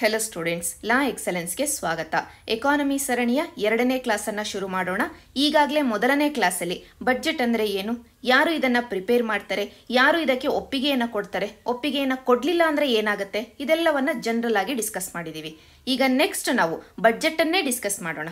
hello students ಲಾ ಎಕ್ಸಲೆನ್ಸ್ಗೆ ಸ್ವಾಗತ economy ಸರಣಿಯ ಎರಡನೇ ಕ್ಲಾಸನ್ನು ಶುರು ಮಾಡೋಣ ಈಗಾಗಲೇ ಮೊದಲನೇ ಕ್ಲಾಸಲ್ಲಿ ಬಜೆಟ್ ಅಂದರೆ ಏನು ಯಾರು ಇದನ್ನು ಪ್ರಿಪೇರ್ ಮಾಡ್ತಾರೆ ಯಾರು ಇದಕ್ಕೆ ಒಪ್ಪಿಗೆಯನ್ನು ಕೊಡ್ತಾರೆ ಒಪ್ಪಿಗೆಯನ್ನು ಕೊಡಲಿಲ್ಲ ಅಂದರೆ ಏನಾಗುತ್ತೆ ಇದೆಲ್ಲವನ್ನು ಜನರಲ್ ಆಗಿ ಡಿಸ್ಕಸ್ ಮಾಡಿದ್ದೀವಿ ಈಗ ನೆಕ್ಸ್ಟ್ ನಾವು ಬಡ್ಜೆಟನ್ನೇ ಡಿಸ್ಕಸ್ ಮಾಡೋಣ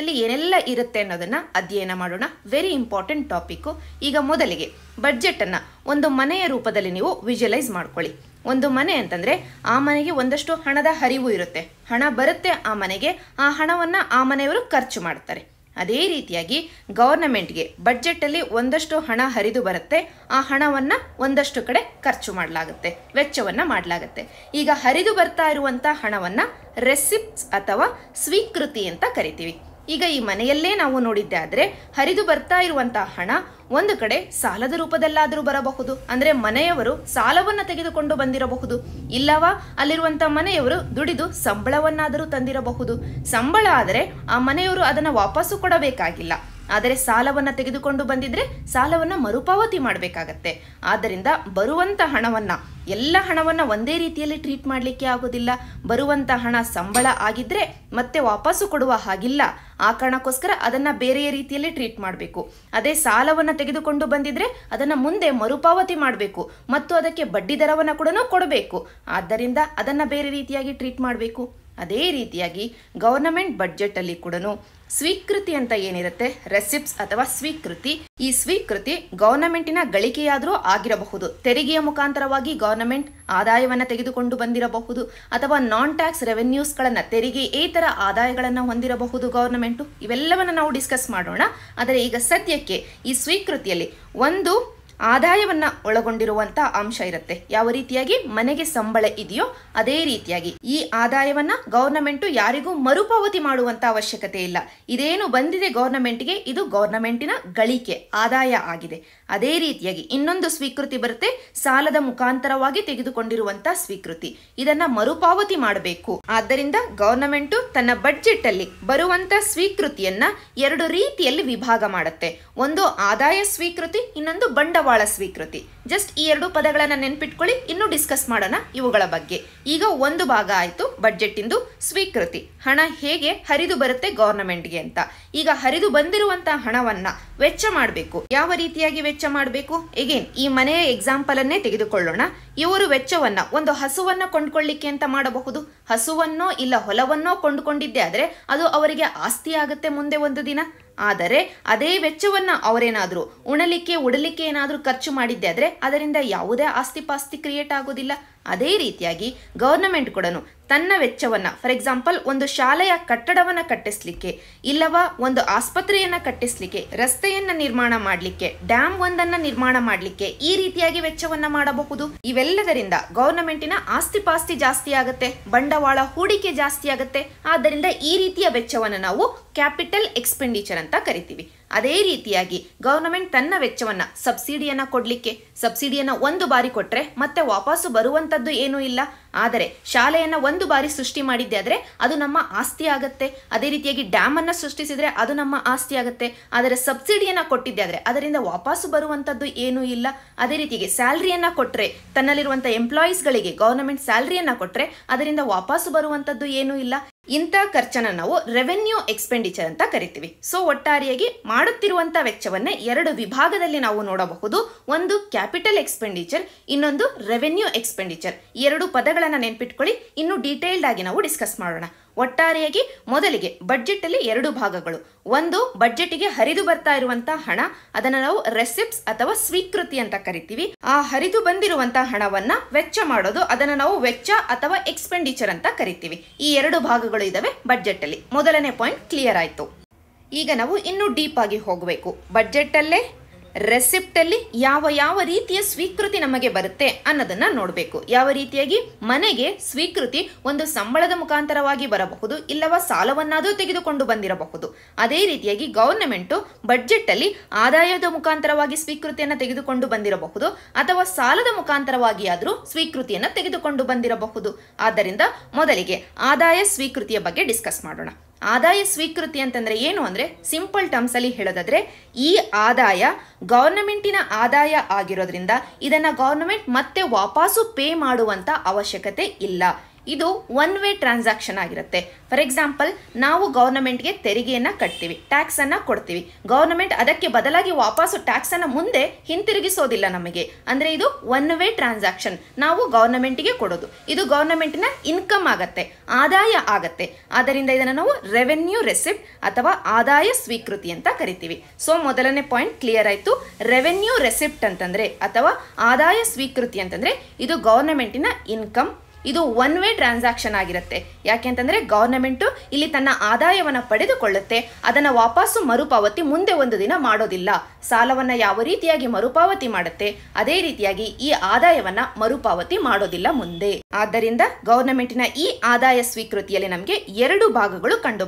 ಅಲ್ಲಿ ಏನೆಲ್ಲ ಇರುತ್ತೆ ಅನ್ನೋದನ್ನು ಅಧ್ಯಯನ ಮಾಡೋಣ ವೆರಿ ಇಂಪಾರ್ಟೆಂಟ್ ಟಾಪಿಕ್ಕು ಈಗ ಮೊದಲಿಗೆ ಬಡ್ಜೆಟನ್ನು ಒಂದು ಮನೆಯ ರೂಪದಲ್ಲಿ ನೀವು ವಿಜುವಲೈಸ್ ಮಾಡ್ಕೊಳ್ಳಿ ಒಂದು ಮನೆ ಅಂತಂದರೆ ಆ ಮನೆಗೆ ಒಂದಷ್ಟು ಹಣದ ಹರಿವು ಇರುತ್ತೆ ಹಣ ಬರುತ್ತೆ ಆ ಮನೆಗೆ ಆ ಹಣವನ್ನು ಆ ಮನೆಯವರು ಖರ್ಚು ಮಾಡ್ತಾರೆ ಅದೇ ರೀತಿಯಾಗಿ ಗೌರ್ನಮೆಂಟ್ಗೆ ಬಡ್ಜೆಟಲ್ಲಿ ಒಂದಷ್ಟು ಹಣ ಹರಿದು ಬರುತ್ತೆ ಆ ಹಣವನ್ನು ಒಂದಷ್ಟು ಕಡೆ ಖರ್ಚು ಮಾಡಲಾಗುತ್ತೆ ವೆಚ್ಚವನ್ನು ಮಾಡಲಾಗುತ್ತೆ ಈಗ ಹರಿದು ಬರ್ತಾ ಇರುವಂಥ ಹಣವನ್ನು ರೆಸಿಪ್ಟ್ಸ್ ಅಥವಾ ಸ್ವೀಕೃತಿ ಅಂತ ಕರಿತೀವಿ ಈಗ ಈ ಮನೆಯಲ್ಲೇ ನಾವು ನೋಡಿದ್ದೆ ಆದರೆ ಹರಿದು ಬರ್ತಾ ಇರುವಂತಹ ಹಣ ಒಂದು ಕಡೆ ಸಾಲದ ರೂಪದಲ್ಲಾದರೂ ಬರಬಹುದು ಅಂದರೆ ಮನೆಯವರು ಸಾಲವನ್ನು ತೆಗೆದುಕೊಂಡು ಬಂದಿರಬಹುದು ಇಲ್ಲವಾ ಅಲ್ಲಿರುವಂಥ ಮನೆಯವರು ದುಡಿದು ಸಂಬಳವನ್ನಾದರೂ ತಂದಿರಬಹುದು ಸಂಬಳ ಆದರೆ ಆ ಮನೆಯವರು ಅದನ್ನು ವಾಪಸ್ಸು ಕೊಡಬೇಕಾಗಿಲ್ಲ ಆದರೆ ಸಾಲವನ್ನು ತೆಗೆದುಕೊಂಡು ಬಂದಿದ್ರೆ ಸಾಲವನ್ನು ಮರುಪಾವತಿ ಮಾಡಬೇಕಾಗತ್ತೆ ಆದ್ದರಿಂದ ಬರುವಂಥ ಹಣವನ್ನು ಎಲ್ಲ ಹಣವನ್ನು ಒಂದೇ ರೀತಿಯಲ್ಲಿ ಟ್ರೀಟ್ ಮಾಡಲಿಕ್ಕೆ ಆಗೋದಿಲ್ಲ ಬರುವಂಥ ಹಣ ಸಂಬಳ ಆಗಿದ್ರೆ ಮತ್ತೆ ವಾಪಸ್ಸು ಕೊಡುವ ಹಾಗಿಲ್ಲ ಆ ಕಾರಣಕ್ಕೋಸ್ಕರ ಅದನ್ನು ಬೇರೆಯ ರೀತಿಯಲ್ಲಿ ಟ್ರೀಟ್ ಮಾಡಬೇಕು ಅದೇ ಸಾಲವನ್ನು ತೆಗೆದುಕೊಂಡು ಬಂದಿದ್ರೆ ಅದನ್ನು ಮುಂದೆ ಮರುಪಾವತಿ ಮಾಡಬೇಕು ಮತ್ತು ಅದಕ್ಕೆ ಬಡ್ಡಿ ದರವನ್ನು ಕೂಡ ಕೊಡಬೇಕು ಆದ್ದರಿಂದ ಅದನ್ನು ಬೇರೆ ರೀತಿಯಾಗಿ ಟ್ರೀಟ್ ಮಾಡಬೇಕು ಅದೇ ರೀತಿಯಾಗಿ ಗವರ್ನಮೆಂಟ್ ಅಲ್ಲಿ ಕೂಡ ಸ್ವೀಕೃತಿ ಅಂತ ಏನಿರುತ್ತೆ ರೆಸಿಪ್ಸ್ ಅಥವಾ ಸ್ವೀಕೃತಿ ಈ ಸ್ವೀಕೃತಿ ಗೌರ್ನಮೆಂಟಿನ ಗಳಿಕೆಯಾದರೂ ಆಗಿರಬಹುದು ತೆರಿಗೆಯ ಮುಖಾಂತರವಾಗಿ ಗವರ್ನಮೆಂಟ್ ಆದಾಯವನ್ನು ತೆಗೆದುಕೊಂಡು ಬಂದಿರಬಹುದು ಅಥವಾ ನಾನ್ ಟ್ಯಾಕ್ಸ್ ರೆವೆನ್ಯೂಸ್ಗಳನ್ನು ತೆರಿಗೆ ಏತರ ಆದಾಯಗಳನ್ನು ಹೊಂದಿರಬಹುದು ಗವರ್ನಮೆಂಟು ಇವೆಲ್ಲವನ್ನು ನಾವು ಡಿಸ್ಕಸ್ ಮಾಡೋಣ ಆದರೆ ಈಗ ಸದ್ಯಕ್ಕೆ ಈ ಸ್ವೀಕೃತಿಯಲ್ಲಿ ಒಂದು ಆದಾಯವನ್ನ ಒಳಗೊಂಡಿರುವಂತ ಅಂಶ ಇರುತ್ತೆ ಯಾವ ರೀತಿಯಾಗಿ ಮನೆಗೆ ಸಂಬಳ ಇದೆಯೋ ಅದೇ ರೀತಿಯಾಗಿ ಈ ಆದಾಯವನ್ನ ಗವರ್ನಮೆಂಟ್ ಯಾರಿಗೂ ಮರುಪಾವತಿ ಮಾಡುವಂತ ಅವಶ್ಯಕತೆ ಇಲ್ಲ ಇದೇನು ಬಂದಿದೆ ಗೌರ್ನಮೆಂಟ್ಗೆ ಇದು ಗೌರ್ನಮೆಂಟಿನ ಗಳಿಕೆ ಆದಾಯ ಆಗಿದೆ ಅದೇ ರೀತಿಯಾಗಿ ಇನ್ನೊಂದು ಸ್ವೀಕೃತಿ ಬರುತ್ತೆ ಸಾಲದ ಮುಖಾಂತರವಾಗಿ ತೆಗೆದುಕೊಂಡಿರುವಂತ ಸ್ವೀಕೃತಿ ಇದನ್ನ ಮರುಪಾವತಿ ಮಾಡಬೇಕು ಆದ್ದರಿಂದ ಗವರ್ನಮೆಂಟ್ ತನ್ನ ಬಡ್ಜೆಟ್ ಅಲ್ಲಿ ಬರುವಂತ ಸ್ವೀಕೃತಿಯನ್ನ ಎರಡು ರೀತಿಯಲ್ಲಿ ವಿಭಾಗ ಮಾಡುತ್ತೆ ಒಂದು ಆದಾಯ ಸ್ವೀಕೃತಿ ಇನ್ನೊಂದು ಬಂಡವಾಳ ಬಂಡವಾಳ ಸ್ವೀಕೃತಿ ಜಸ್ಟ್ ಈ ಎರಡು ಪದಗಳನ್ನ ನೆನ್ಪಿಟ್ಕೊಳ್ಳಿ ಇನ್ನು ಡಿಸ್ಕಸ್ ಮಾಡೋಣ ಇವುಗಳ ಬಗ್ಗೆ ಈಗ ಒಂದು ಭಾಗ ಆಯ್ತು ಇಂದು ಸ್ವೀಕೃತಿ ಹಣ ಹೇಗೆ ಹರಿದು ಬರುತ್ತೆ ಗೌರ್ನಮೆಂಟ್ಗೆ ಅಂತ ಈಗ ಹರಿದು ಬಂದಿರುವಂತಹ ಹಣವನ್ನ ವೆಚ್ಚ ಮಾಡಬೇಕು ಯಾವ ರೀತಿಯಾಗಿ ವೆಚ್ಚ ಮಾಡಬೇಕು ಎಗೇನ್ ಈ ಮನೆಯ ಎಕ್ಸಾಂಪಲ್ ಅನ್ನೇ ತೆಗೆದುಕೊಳ್ಳೋಣ ಇವರು ವೆಚ್ಚವನ್ನ ಒಂದು ಹಸುವನ್ನ ಕೊಂಡ್ಕೊಳ್ಳಿಕ್ಕೆ ಅಂತ ಮಾಡಬಹುದು ಹಸುವನ್ನೋ ಇಲ್ಲ ಹೊಲವನ್ನೋ ಕೊಂಡುಕೊಂಡಿದ್ದೆ ಆದ್ರೆ ಅದು ಅವರಿಗೆ ಆಸ್ತಿ ಆಗುತ್ತೆ ಮುಂದೆ ಒಂದು ದಿನ ಆದರೆ ಅದೇ ವೆಚ್ಚವನ್ನು ಅವರೇನಾದರೂ ಉಣಲಿಕ್ಕೆ ಉಡಲಿಕ್ಕೆ ಏನಾದರೂ ಖರ್ಚು ಮಾಡಿದ್ದೆ ಆದರೆ ಅದರಿಂದ ಯಾವುದೇ ಆಸ್ತಿ ಪಾಸ್ತಿ ಕ್ರಿಯೇಟ್ ಆಗೋದಿಲ್ಲ ಅದೇ ರೀತಿಯಾಗಿ ಗವರ್ನಮೆಂಟ್ ಕೂಡ ತನ್ನ ವೆಚ್ಚವನ್ನ ಫಾರ್ ಎಕ್ಸಾಂಪಲ್ ಒಂದು ಶಾಲೆಯ ಕಟ್ಟಡವನ್ನ ಕಟ್ಟಿಸ್ಲಿಕ್ಕೆ ಇಲ್ಲವ ಒಂದು ಆಸ್ಪತ್ರೆಯನ್ನ ಕಟ್ಟಿಸ್ಲಿಕ್ಕೆ ರಸ್ತೆಯನ್ನ ನಿರ್ಮಾಣ ಮಾಡಲಿಕ್ಕೆ ಡ್ಯಾಮ್ ಒಂದನ್ನ ನಿರ್ಮಾಣ ಮಾಡಲಿಕ್ಕೆ ಈ ರೀತಿಯಾಗಿ ವೆಚ್ಚವನ್ನ ಮಾಡಬಹುದು ಇವೆಲ್ಲದರಿಂದ ಗವರ್ನಮೆಂಟಿನ ಆಸ್ತಿ ಪಾಸ್ತಿ ಜಾಸ್ತಿ ಆಗುತ್ತೆ ಬಂಡವಾಳ ಹೂಡಿಕೆ ಜಾಸ್ತಿ ಆಗುತ್ತೆ ಆದ್ದರಿಂದ ಈ ರೀತಿಯ ವೆಚ್ಚವನ್ನು ನಾವು ಕ್ಯಾಪಿಟಲ್ ಎಕ್ಸ್ಪೆಂಡಿಚರ್ ಅಂತ ಕರಿತೀವಿ ಅದೇ ರೀತಿಯಾಗಿ ಗವರ್ನಮೆಂಟ್ ತನ್ನ ವೆಚ್ಚವನ್ನು ಸಬ್ಸಿಡಿಯನ್ನು ಕೊಡಲಿಕ್ಕೆ ಸಬ್ಸಿಡಿಯನ್ನು ಒಂದು ಬಾರಿ ಕೊಟ್ಟರೆ ಮತ್ತೆ ವಾಪಸ್ಸು ಬರುವಂಥದ್ದು ಏನೂ ಇಲ್ಲ ಆದರೆ ಶಾಲೆಯನ್ನು ಒಂದು ಬಾರಿ ಸೃಷ್ಟಿ ಮಾಡಿದ್ದೆ ಆದರೆ ಅದು ನಮ್ಮ ಆಸ್ತಿ ಆಗುತ್ತೆ ಅದೇ ರೀತಿಯಾಗಿ ಡ್ಯಾಮ್ ಡ್ಯಾಮನ್ನು ಸೃಷ್ಟಿಸಿದ್ರೆ ಅದು ನಮ್ಮ ಆಸ್ತಿ ಆಗುತ್ತೆ ಆದರೆ ಸಬ್ಸಿಡಿಯನ್ನು ಕೊಟ್ಟಿದ್ದೆ ಆದರೆ ಅದರಿಂದ ವಾಪಸ್ ಬರುವಂಥದ್ದು ಏನೂ ಇಲ್ಲ ಅದೇ ರೀತಿಯಾಗಿ ಸ್ಯಾಲ್ರಿಯನ್ನು ಕೊಟ್ಟರೆ ತನ್ನಲ್ಲಿರುವಂಥ ಎಂಪ್ಲಾಯೀಸ್ಗಳಿಗೆ ಗವರ್ನಮೆಂಟ್ ಸ್ಯಾಲ್ರಿಯನ್ನು ಕೊಟ್ಟರೆ ಅದರಿಂದ ವಾಪಸ್ ಬರುವಂಥದ್ದು ಏನೂ ಇಲ್ಲ ಇಂಥ ಖರ್ಚನ್ನು ನಾವು ರೆವೆನ್ಯೂ ಎಕ್ಸ್ಪೆಂಡಿಚರ್ ಅಂತ ಕರಿತೀವಿ ಸೊ ಒಟ್ಟಾರೆಯಾಗಿ ಮಾಡುತ್ತಿರುವಂತ ವೆಚ್ಚವನ್ನೇ ಎರಡು ವಿಭಾಗದಲ್ಲಿ ನಾವು ನೋಡಬಹುದು ಒಂದು ಕ್ಯಾಪಿಟಲ್ ಎಕ್ಸ್ಪೆಂಡಿಚರ್ ಇನ್ನೊಂದು ರೆವೆನ್ಯೂ ಎಕ್ಸ್ಪೆಂಡಿಚರ್ ಎರಡು ಪದಗಳನ್ನು ನೆನ್ಪಿಟ್ಕೊಳ್ಳಿ ಇನ್ನು ಡೀಟೇಲ್ಡ್ ಆಗಿ ನಾವು ಡಿಸ್ಕಸ್ ಮಾಡೋಣ ಒಟ್ಟಾರೆಯಾಗಿ ಮೊದಲಿಗೆ ಬಡ್ಜೆಟ್ ಅಲ್ಲಿ ಎರಡು ಭಾಗಗಳು ಒಂದು ಬಡ್ಜೆಟ್ಗೆ ಹರಿದು ಬರ್ತಾ ಇರುವಂತಹ ಹಣ ಅದನ್ನು ನಾವು ರೆಸಿಪ್ಟ್ಸ್ ಅಥವಾ ಸ್ವೀಕೃತಿ ಅಂತ ಕರಿತೀವಿ ಆ ಹರಿದು ಬಂದಿರುವಂತಹ ಹಣವನ್ನ ವೆಚ್ಚ ಮಾಡೋದು ಅದನ್ನು ನಾವು ವೆಚ್ಚ ಅಥವಾ ಎಕ್ಸ್ಪೆಂಡಿಚರ್ ಅಂತ ಕರಿತೀವಿ ಈ ಎರಡು ಭಾಗಗಳು ಇದಾವೆ ಬಡ್ಜೆಟ್ ಅಲ್ಲಿ ಮೊದಲನೇ ಪಾಯಿಂಟ್ ಕ್ಲಿಯರ್ ಆಯ್ತು ಈಗ ನಾವು ಇನ್ನೂ ಡೀಪ್ ಆಗಿ ಹೋಗಬೇಕು ಬಡ್ಜೆಟ್ ಅಲ್ಲೇ ರೆಸಿಪ್ಟಲ್ಲಿ ಯಾವ ಯಾವ ರೀತಿಯ ಸ್ವೀಕೃತಿ ನಮಗೆ ಬರುತ್ತೆ ಅನ್ನೋದನ್ನು ನೋಡಬೇಕು ಯಾವ ರೀತಿಯಾಗಿ ಮನೆಗೆ ಸ್ವೀಕೃತಿ ಒಂದು ಸಂಬಳದ ಮುಖಾಂತರವಾಗಿ ಬರಬಹುದು ಇಲ್ಲವ ಸಾಲವನ್ನಾದರೂ ತೆಗೆದುಕೊಂಡು ಬಂದಿರಬಹುದು ಅದೇ ರೀತಿಯಾಗಿ ಗೌರ್ನಮೆಂಟು ಅಲ್ಲಿ ಆದಾಯದ ಮುಖಾಂತರವಾಗಿ ಸ್ವೀಕೃತಿಯನ್ನು ತೆಗೆದುಕೊಂಡು ಬಂದಿರಬಹುದು ಅಥವಾ ಸಾಲದ ಮುಖಾಂತರವಾಗಿ ಆದರೂ ಸ್ವೀಕೃತಿಯನ್ನು ತೆಗೆದುಕೊಂಡು ಬಂದಿರಬಹುದು ಆದ್ದರಿಂದ ಮೊದಲಿಗೆ ಆದಾಯ ಸ್ವೀಕೃತಿಯ ಬಗ್ಗೆ ಡಿಸ್ಕಸ್ ಮಾಡೋಣ ಆದಾಯ ಸ್ವೀಕೃತಿ ಅಂತಂದ್ರೆ ಏನು ಅಂದರೆ ಸಿಂಪಲ್ ಟರ್ಮ್ಸ್ ಅಲ್ಲಿ ಹೇಳೋದಾದ್ರೆ ಈ ಆದಾಯ ಗವರ್ನಮೆಂಟಿನ ಆದಾಯ ಆಗಿರೋದ್ರಿಂದ ಇದನ್ನ ಗವರ್ನಮೆಂಟ್ ಮತ್ತೆ ವಾಪಸ್ಸು ಪೇ ಮಾಡುವಂತ ಅವಶ್ಯಕತೆ ಇಲ್ಲ ಇದು ಒನ್ ವೇ ಟ್ರಾನ್ಸಾಕ್ಷನ್ ಆಗಿರುತ್ತೆ ಫಾರ್ ಎಕ್ಸಾಂಪಲ್ ನಾವು ಗೌರ್ನಮೆಂಟ್ಗೆ ತೆರಿಗೆಯನ್ನು ಕಟ್ತೀವಿ ಟ್ಯಾಕ್ಸನ್ನು ಕೊಡ್ತೀವಿ ಗೌರ್ನಮೆಂಟ್ ಅದಕ್ಕೆ ಬದಲಾಗಿ ಟ್ಯಾಕ್ಸ್ ಟ್ಯಾಕ್ಸನ್ನು ಮುಂದೆ ಹಿಂತಿರುಗಿಸೋದಿಲ್ಲ ನಮಗೆ ಅಂದರೆ ಇದು ಒನ್ ವೇ ಟ್ರಾನ್ಸಾಕ್ಷನ್ ನಾವು ಗೌರ್ನಮೆಂಟಿಗೆ ಕೊಡೋದು ಇದು ನ ಇನ್ಕಮ್ ಆಗತ್ತೆ ಆದಾಯ ಆಗತ್ತೆ ಆದ್ದರಿಂದ ಇದನ್ನು ನಾವು ರೆವೆನ್ಯೂ ರೆಸಿಪ್ಟ್ ಅಥವಾ ಆದಾಯ ಸ್ವೀಕೃತಿ ಅಂತ ಕರಿತೀವಿ ಸೊ ಮೊದಲನೇ ಪಾಯಿಂಟ್ ಕ್ಲಿಯರ್ ಆಯಿತು ರೆವೆನ್ಯೂ ರೆಸಿಪ್ಟ್ ಅಂತಂದರೆ ಅಥವಾ ಆದಾಯ ಸ್ವೀಕೃತಿ ಅಂತಂದರೆ ಇದು ನ ಇನ್ಕಮ್ ಇದು ಒನ್ ವೇ ಟ್ರಾನ್ಸಾಕ್ಷನ್ ಆಗಿರುತ್ತೆ ಅಂತಂದ್ರೆ ಗವರ್ನಮೆಂಟ್ ಇಲ್ಲಿ ತನ್ನ ಆದಾಯವನ್ನು ಪಡೆದುಕೊಳ್ಳುತ್ತೆ ಅದನ್ನ ವಾಪಸ್ಸು ಮರುಪಾವತಿ ಮುಂದೆ ಒಂದು ದಿನ ಮಾಡೋದಿಲ್ಲ ಸಾಲವನ್ನ ಯಾವ ರೀತಿಯಾಗಿ ಮರುಪಾವತಿ ಮಾಡುತ್ತೆ ಅದೇ ರೀತಿಯಾಗಿ ಈ ಆದಾಯವನ್ನ ಮರುಪಾವತಿ ಮಾಡೋದಿಲ್ಲ ಮುಂದೆ ಆದ್ದರಿಂದ ಗವರ್ನಮೆಂಟ್ನ ಈ ಆದಾಯ ಸ್ವೀಕೃತಿಯಲ್ಲಿ ನಮಗೆ ಎರಡು ಭಾಗಗಳು ಕಂಡು